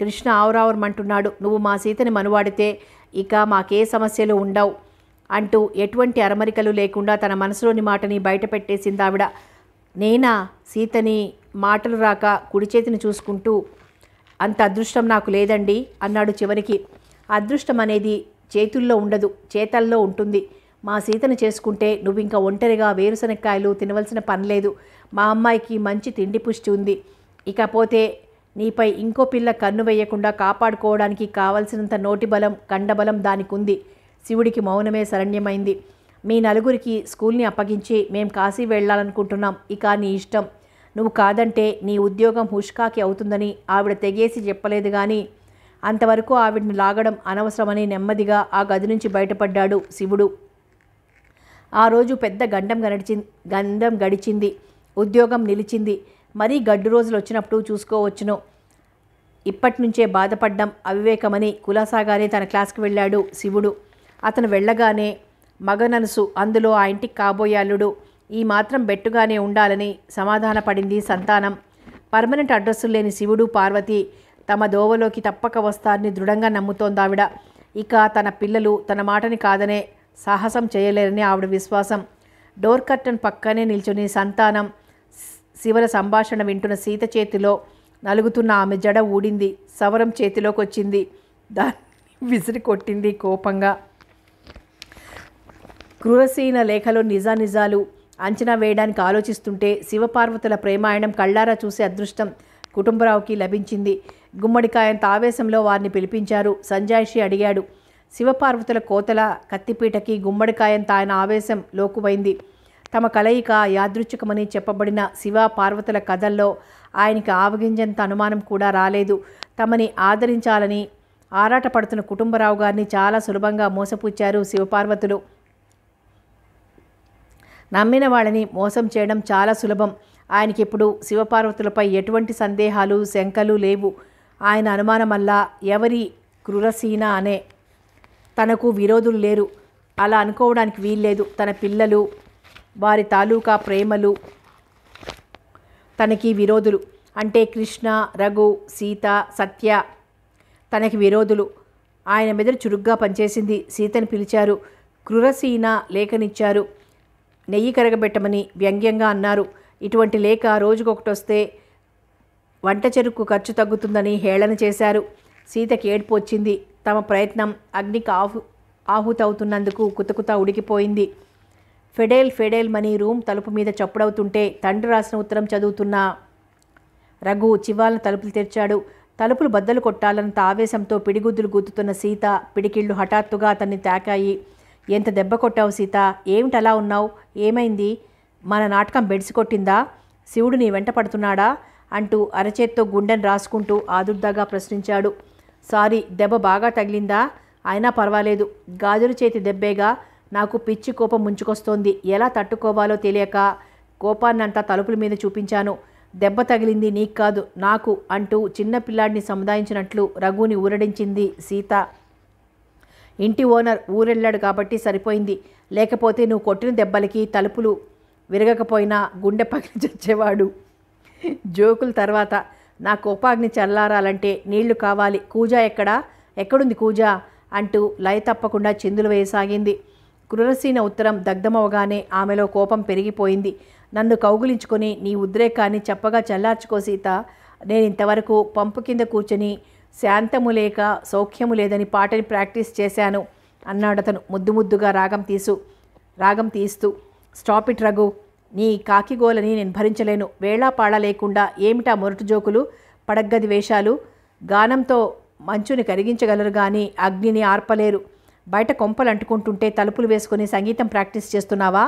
కృష్ణ ఆవురావురమంటున్నాడు నువ్వు మా సీతని మనువాడితే ఇక మాకే సమస్యలు ఉండవు అంటూ ఎటువంటి అరమరికలు లేకుండా తన మనసులోని మాటని బయటపెట్టేసింది ఆవిడ నేనా సీతని మాటలు రాక కుడి చేతిని చూసుకుంటూ అంత అదృష్టం నాకు లేదండి అన్నాడు చివరికి అదృష్టం అనేది చేతుల్లో ఉండదు చేతల్లో ఉంటుంది మా సీతను చేసుకుంటే నువ్వు ఇంకా ఒంటరిగా వేరుశనక్కాయలు తినవలసిన పనిలేదు మా అమ్మాయికి మంచి తిండి పుష్టి ఉంది ఇకపోతే నీపై ఇంకో పిల్ల కన్ను వేయకుండా కాపాడుకోవడానికి కావలసినంత నోటి బలం కండబలం దానికి ఉంది శివుడికి మౌనమే శరణ్యమైంది మీ నలుగురికి స్కూల్ని అప్పగించి మేం కాశీ వెళ్ళాలనుకుంటున్నాం ఇక నీ ఇష్టం నువ్వు కాదంటే నీ ఉద్యోగం హుష్కాకి అవుతుందని ఆవిడ తెగేసి చెప్పలేదు కానీ అంతవరకు ఆవిడ్ని లాగడం అనవసరమని నెమ్మదిగా ఆ గది నుంచి బయటపడ్డాడు శివుడు ఆ రోజు పెద్ద గండం గడిచి గంధం గడిచింది ఉద్యోగం నిలిచింది మరీ గడ్డు రోజులు వచ్చినప్పుడు చూసుకోవచ్చును ఇప్పటి నుంచే బాధపడ్డం అవివేకమని కులాసాగానే తన క్లాస్కి వెళ్ళాడు శివుడు అతను వెళ్ళగానే మగనసు అందులో ఆ ఇంటికి కాబోయాలుడు ఈ మాత్రం బెట్టుగానే ఉండాలని సమాధానపడింది సంతానం పర్మనెంట్ అడ్రస్సులు లేని శివుడు పార్వతి తమ దోవలోకి తప్పక వస్తారని దృఢంగా నమ్ముతోందావిడ ఇక తన పిల్లలు తన మాటని కాదనే సాహసం చేయలేరని ఆవిడ విశ్వాసం డోర్ కర్టన్ పక్కనే నిల్చుని సంతానం శివల సంభాషణ వింటున్న సీత చేతిలో నలుగుతున్న ఆమె జడ ఊడింది సవరం చేతిలోకి వచ్చింది దాన్ని విసిరి కొట్టింది కోపంగా క్రూరసీన లేఖలో నిజానిజాలు అంచనా వేయడానికి ఆలోచిస్తుంటే శివపార్వతుల ప్రేమాయణం కళ్ళారా చూసే అదృష్టం కుటుంబరావుకి లభించింది గుమ్మడికాయంత ఆవేశంలో వారిని పిలిపించారు సంజాయిషి అడిగాడు శివపార్వతుల కోతల కత్తిపీటకి గుమ్మడికాయంత ఆయన ఆవేశం లోకువైంది తమ కలయిక యాదృచ్ఛికమని చెప్పబడిన శివ పార్వతుల కథల్లో ఆయనకి ఆవగింజంత అనుమానం కూడా రాలేదు తమని ఆదరించాలని ఆరాటపడుతున్న కుటుంబరావు గారిని చాలా సులభంగా మోసపుచ్చారు శివపార్వతులు నమ్మిన వాళ్ళని మోసం చేయడం చాలా సులభం ఆయనకి ఇప్పుడు శివపార్వతులపై ఎటువంటి సందేహాలు శంకలు లేవు ఆయన అనుమానమల్లా ఎవరి క్రురసీన అనే తనకు విరోధులు లేరు అలా అనుకోవడానికి వీల్లేదు తన పిల్లలు వారి తాలూకా ప్రేమలు తనకి విరోధులు అంటే కృష్ణ రఘు సీత సత్య తనకి విరోధులు ఆయన మీద చురుగ్గా పనిచేసింది సీతని పిలిచారు క్రూరసీన లేఖనిచ్చారు నెయ్యి కరగబెట్టమని వ్యంగ్యంగా అన్నారు ఇటువంటి లేఖ రోజుకొకటి వస్తే వంట చెరుకు ఖర్చు తగ్గుతుందని హేళన చేశారు సీతకి ఏడ్పు వచ్చింది తమ ప్రయత్నం అగ్నికి ఆహు ఆహుతవుతున్నందుకు కుతకుత ఉడికిపోయింది ఫెడేల్ ఫెడేల్ మని రూమ్ తలుపు మీద చప్పుడవుతుంటే తండ్రి రాసిన ఉత్తరం చదువుతున్న రఘు చివాలను తలుపులు తెరిచాడు తలుపులు బద్దలు కొట్టాలన్నంత ఆవేశంతో పిడిగుద్దులు గుద్దుతున్న సీత పిడికిళ్ళు హఠాత్తుగా అతన్ని తాకాయి ఎంత దెబ్బ కొట్టావు సీత ఏమిటి అలా ఉన్నావు ఏమైంది మన నాటకం కొట్టిందా శివుడు నీ వెంట పడుతున్నాడా అంటూ అరచేత్తో గుండెను రాసుకుంటూ ఆదుర్దాగా ప్రశ్నించాడు సారీ దెబ్బ బాగా తగిలిందా అయినా పర్వాలేదు గాజుల చేతి దెబ్బేగా నాకు పిచ్చి కోపం ముంచుకొస్తోంది ఎలా తట్టుకోవాలో తెలియక కోపాన్నంతా తలుపుల మీద చూపించాను దెబ్బ తగిలింది నీకు కాదు నాకు అంటూ చిన్న పిల్లాడిని సముదాయించినట్లు రఘుని ఊరడించింది సీత ఇంటి ఓనర్ ఊరెళ్ళాడు కాబట్టి సరిపోయింది లేకపోతే నువ్వు కొట్టిన దెబ్బలకి తలుపులు విరగకపోయినా గుండె పగిలి చచ్చేవాడు జోకుల తర్వాత నా కోపాగ్ని చల్లారాలంటే నీళ్లు కావాలి కూజా ఎక్కడా ఎక్కడుంది కూజా అంటూ లయ తప్పకుండా చిందులు వేయసాగింది క్రూరసీన ఉత్తరం దగ్ధమవగానే ఆమెలో కోపం పెరిగిపోయింది నన్ను కౌగులించుకొని నీ ఉద్రేకాన్ని చెప్పగా చల్లార్చుకో సీత నేను ఇంతవరకు పంపు కింద కూర్చొని శాంతము లేక సౌఖ్యము లేదని పాటని ప్రాక్టీస్ చేశాను అన్నాడతను ముద్దు ముద్దుగా రాగం తీసు రాగం తీస్తూ స్టాప్ ఇట్ రఘు నీ కాకిగోలని నేను భరించలేను వేళాపాళ లేకుండా ఏమిటా మొరటు జోకులు పడగ్గది వేషాలు గానంతో మంచుని కరిగించగలరు కానీ అగ్నిని ఆర్పలేరు బయట కొంపలు అంటుకుంటుంటే తలుపులు వేసుకుని సంగీతం ప్రాక్టీస్ చేస్తున్నావా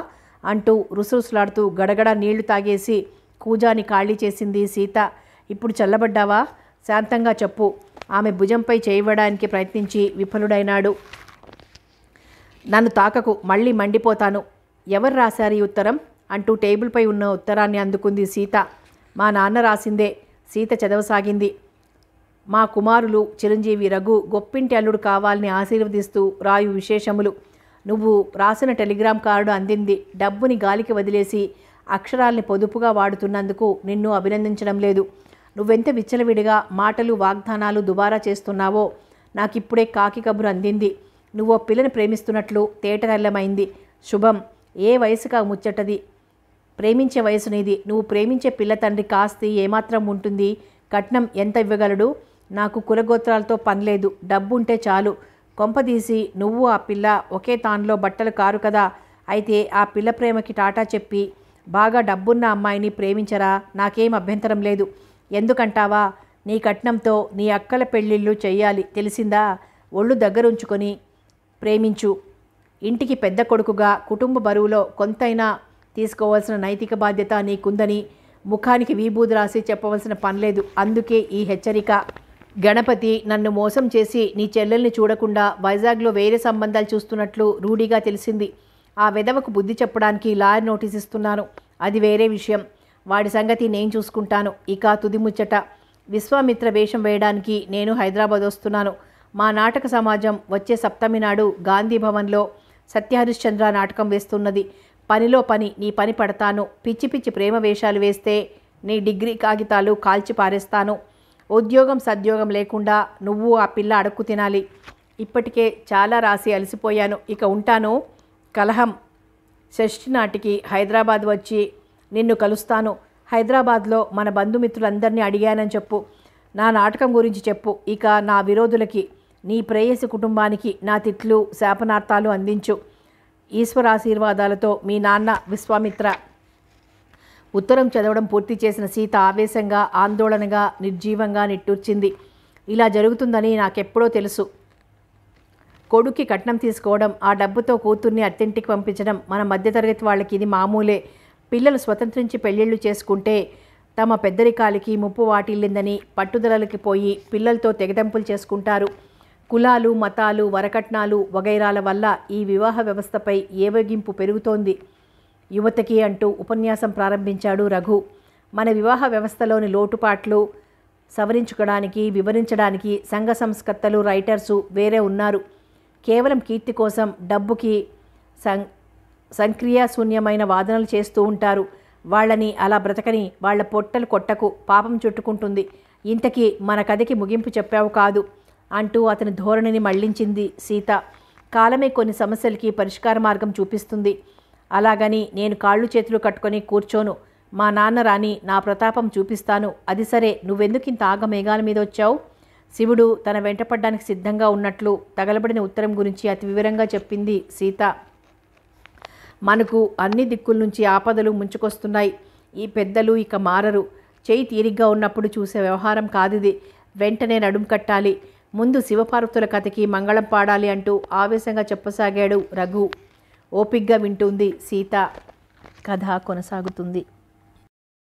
అంటూ రుసరుసలాడుతూ గడగడ నీళ్లు తాగేసి కూజాని ఖాళీ చేసింది సీత ఇప్పుడు చల్లబడ్డావా శాంతంగా చెప్పు ఆమె భుజంపై చేయవడానికి ప్రయత్నించి విఫలుడైనాడు నన్ను తాకకు మళ్ళీ మండిపోతాను ఎవరు రాశారు ఈ ఉత్తరం అంటూ టేబుల్పై ఉన్న ఉత్తరాన్ని అందుకుంది సీత మా నాన్న రాసిందే సీత చదవసాగింది మా కుమారులు చిరంజీవి రఘు గొప్పింటి అల్లుడు కావాలని ఆశీర్వదిస్తూ రాయు విశేషములు నువ్వు రాసిన టెలిగ్రామ్ కార్డు అందింది డబ్బుని గాలికి వదిలేసి అక్షరాల్ని పొదుపుగా వాడుతున్నందుకు నిన్ను అభినందించడం లేదు నువ్వెంత విచ్చలవిడిగా మాటలు వాగ్దానాలు దుబారా చేస్తున్నావో నాకిప్పుడే కాకి కబురు అందింది నువ్వు పిల్లని ప్రేమిస్తున్నట్లు తేటతెల్లమైంది శుభం ఏ వయసుగా ముచ్చటది ప్రేమించే వయసు నీది నువ్వు ప్రేమించే పిల్ల తండ్రి కాస్తి ఏమాత్రం ఉంటుంది కట్నం ఎంత ఇవ్వగలడు నాకు కులగోత్రాలతో పనిలేదు డబ్బు ఉంటే చాలు కొంపదీసి నువ్వు ఆ పిల్ల ఒకే తాన్లో బట్టలు కారు కదా అయితే ఆ పిల్ల ప్రేమకి టాటా చెప్పి బాగా డబ్బున్న అమ్మాయిని ప్రేమించరా నాకేం అభ్యంతరం లేదు ఎందుకంటావా నీ కట్నంతో నీ అక్కల పెళ్ళిళ్ళు చెయ్యాలి తెలిసిందా ఒళ్ళు దగ్గరుంచుకొని ప్రేమించు ఇంటికి పెద్ద కొడుకుగా కుటుంబ బరువులో కొంతైనా తీసుకోవాల్సిన నైతిక బాధ్యత నీకుందని ముఖానికి విభూది రాసి చెప్పవలసిన పనిలేదు అందుకే ఈ హెచ్చరిక గణపతి నన్ను మోసం చేసి నీ చెల్లెల్ని చూడకుండా వైజాగ్లో వేరే సంబంధాలు చూస్తున్నట్లు రూఢీగా తెలిసింది ఆ విధవకు బుద్ధి చెప్పడానికి లాయర్ నోటీస్ ఇస్తున్నాను అది వేరే విషయం వాడి సంగతి నేను చూసుకుంటాను ఇక తుదిముచ్చట విశ్వామిత్ర వేషం వేయడానికి నేను హైదరాబాద్ వస్తున్నాను మా నాటక సమాజం వచ్చే సప్తమి నాడు గాంధీ భవన్లో సత్యహరిశ్చంద్ర నాటకం వేస్తున్నది పనిలో పని నీ పని పడతాను పిచ్చి పిచ్చి ప్రేమ వేషాలు వేస్తే నీ డిగ్రీ కాగితాలు కాల్చి పారేస్తాను ఉద్యోగం సద్యోగం లేకుండా నువ్వు ఆ పిల్ల అడుక్కు తినాలి ఇప్పటికే చాలా రాసి అలసిపోయాను ఇక ఉంటాను కలహం షష్ఠి నాటికి హైదరాబాద్ వచ్చి నిన్ను కలుస్తాను హైదరాబాద్లో మన బంధుమిత్రులందరినీ అడిగానని చెప్పు నా నాటకం గురించి చెప్పు ఇక నా విరోధులకి నీ ప్రేయసి కుటుంబానికి నా తిట్లు శాపనార్థాలు అందించు ఈశ్వర ఆశీర్వాదాలతో మీ నాన్న విశ్వామిత్ర ఉత్తరం చదవడం పూర్తి చేసిన సీత ఆవేశంగా ఆందోళనగా నిర్జీవంగా నిట్టూర్చింది ఇలా జరుగుతుందని నాకెప్పుడో తెలుసు కొడుక్కి కట్నం తీసుకోవడం ఆ డబ్బుతో కూతుర్ని అత్తింటికి పంపించడం మన మధ్యతరగతి వాళ్ళకి ఇది మామూలే పిల్లలు స్వతంత్రించి పెళ్ళిళ్ళు చేసుకుంటే తమ పెద్దరికాలకి ముప్పు వాటిల్లిందని పట్టుదలలకి పోయి పిల్లలతో తెగదంపులు చేసుకుంటారు కులాలు మతాలు వరకట్నాలు వగైరాల వల్ల ఈ వివాహ వ్యవస్థపై ఏవగింపు పెరుగుతోంది యువతకి అంటూ ఉపన్యాసం ప్రారంభించాడు రఘు మన వివాహ వ్యవస్థలోని లోటుపాట్లు సవరించుకోవడానికి వివరించడానికి సంఘ సంస్కర్తలు రైటర్సు వేరే ఉన్నారు కేవలం కీర్తి కోసం డబ్బుకి సం సంక్రియాశూన్యమైన వాదనలు చేస్తూ ఉంటారు వాళ్ళని అలా బ్రతకని వాళ్ళ పొట్టలు కొట్టకు పాపం చుట్టుకుంటుంది ఇంతకీ మన కథకి ముగింపు చెప్పావు కాదు అంటూ అతని ధోరణిని మళ్లించింది సీత కాలమే కొన్ని సమస్యలకి పరిష్కార మార్గం చూపిస్తుంది అలాగని నేను కాళ్ళు చేతులు కట్టుకొని కూర్చోను మా నాన్న రాని నా ప్రతాపం చూపిస్తాను అది సరే నువ్వెందుకు ఇంత ఆగ మేఘాల మీద వచ్చావు శివుడు తన వెంటపడ్డానికి సిద్ధంగా ఉన్నట్లు తగలబడిన ఉత్తరం గురించి అతి వివరంగా చెప్పింది సీత మనకు అన్ని దిక్కుల నుంచి ఆపదలు ముంచుకొస్తున్నాయి ఈ పెద్దలు ఇక మారరు చేయి తీరిగ్గా ఉన్నప్పుడు చూసే వ్యవహారం కాదిది వెంటనే నడుం కట్టాలి ముందు శివపార్వతుల కథకి మంగళం పాడాలి అంటూ ఆవేశంగా చెప్పసాగాడు రఘు ఓపిగ్గా వింటుంది సీత కథ కొనసాగుతుంది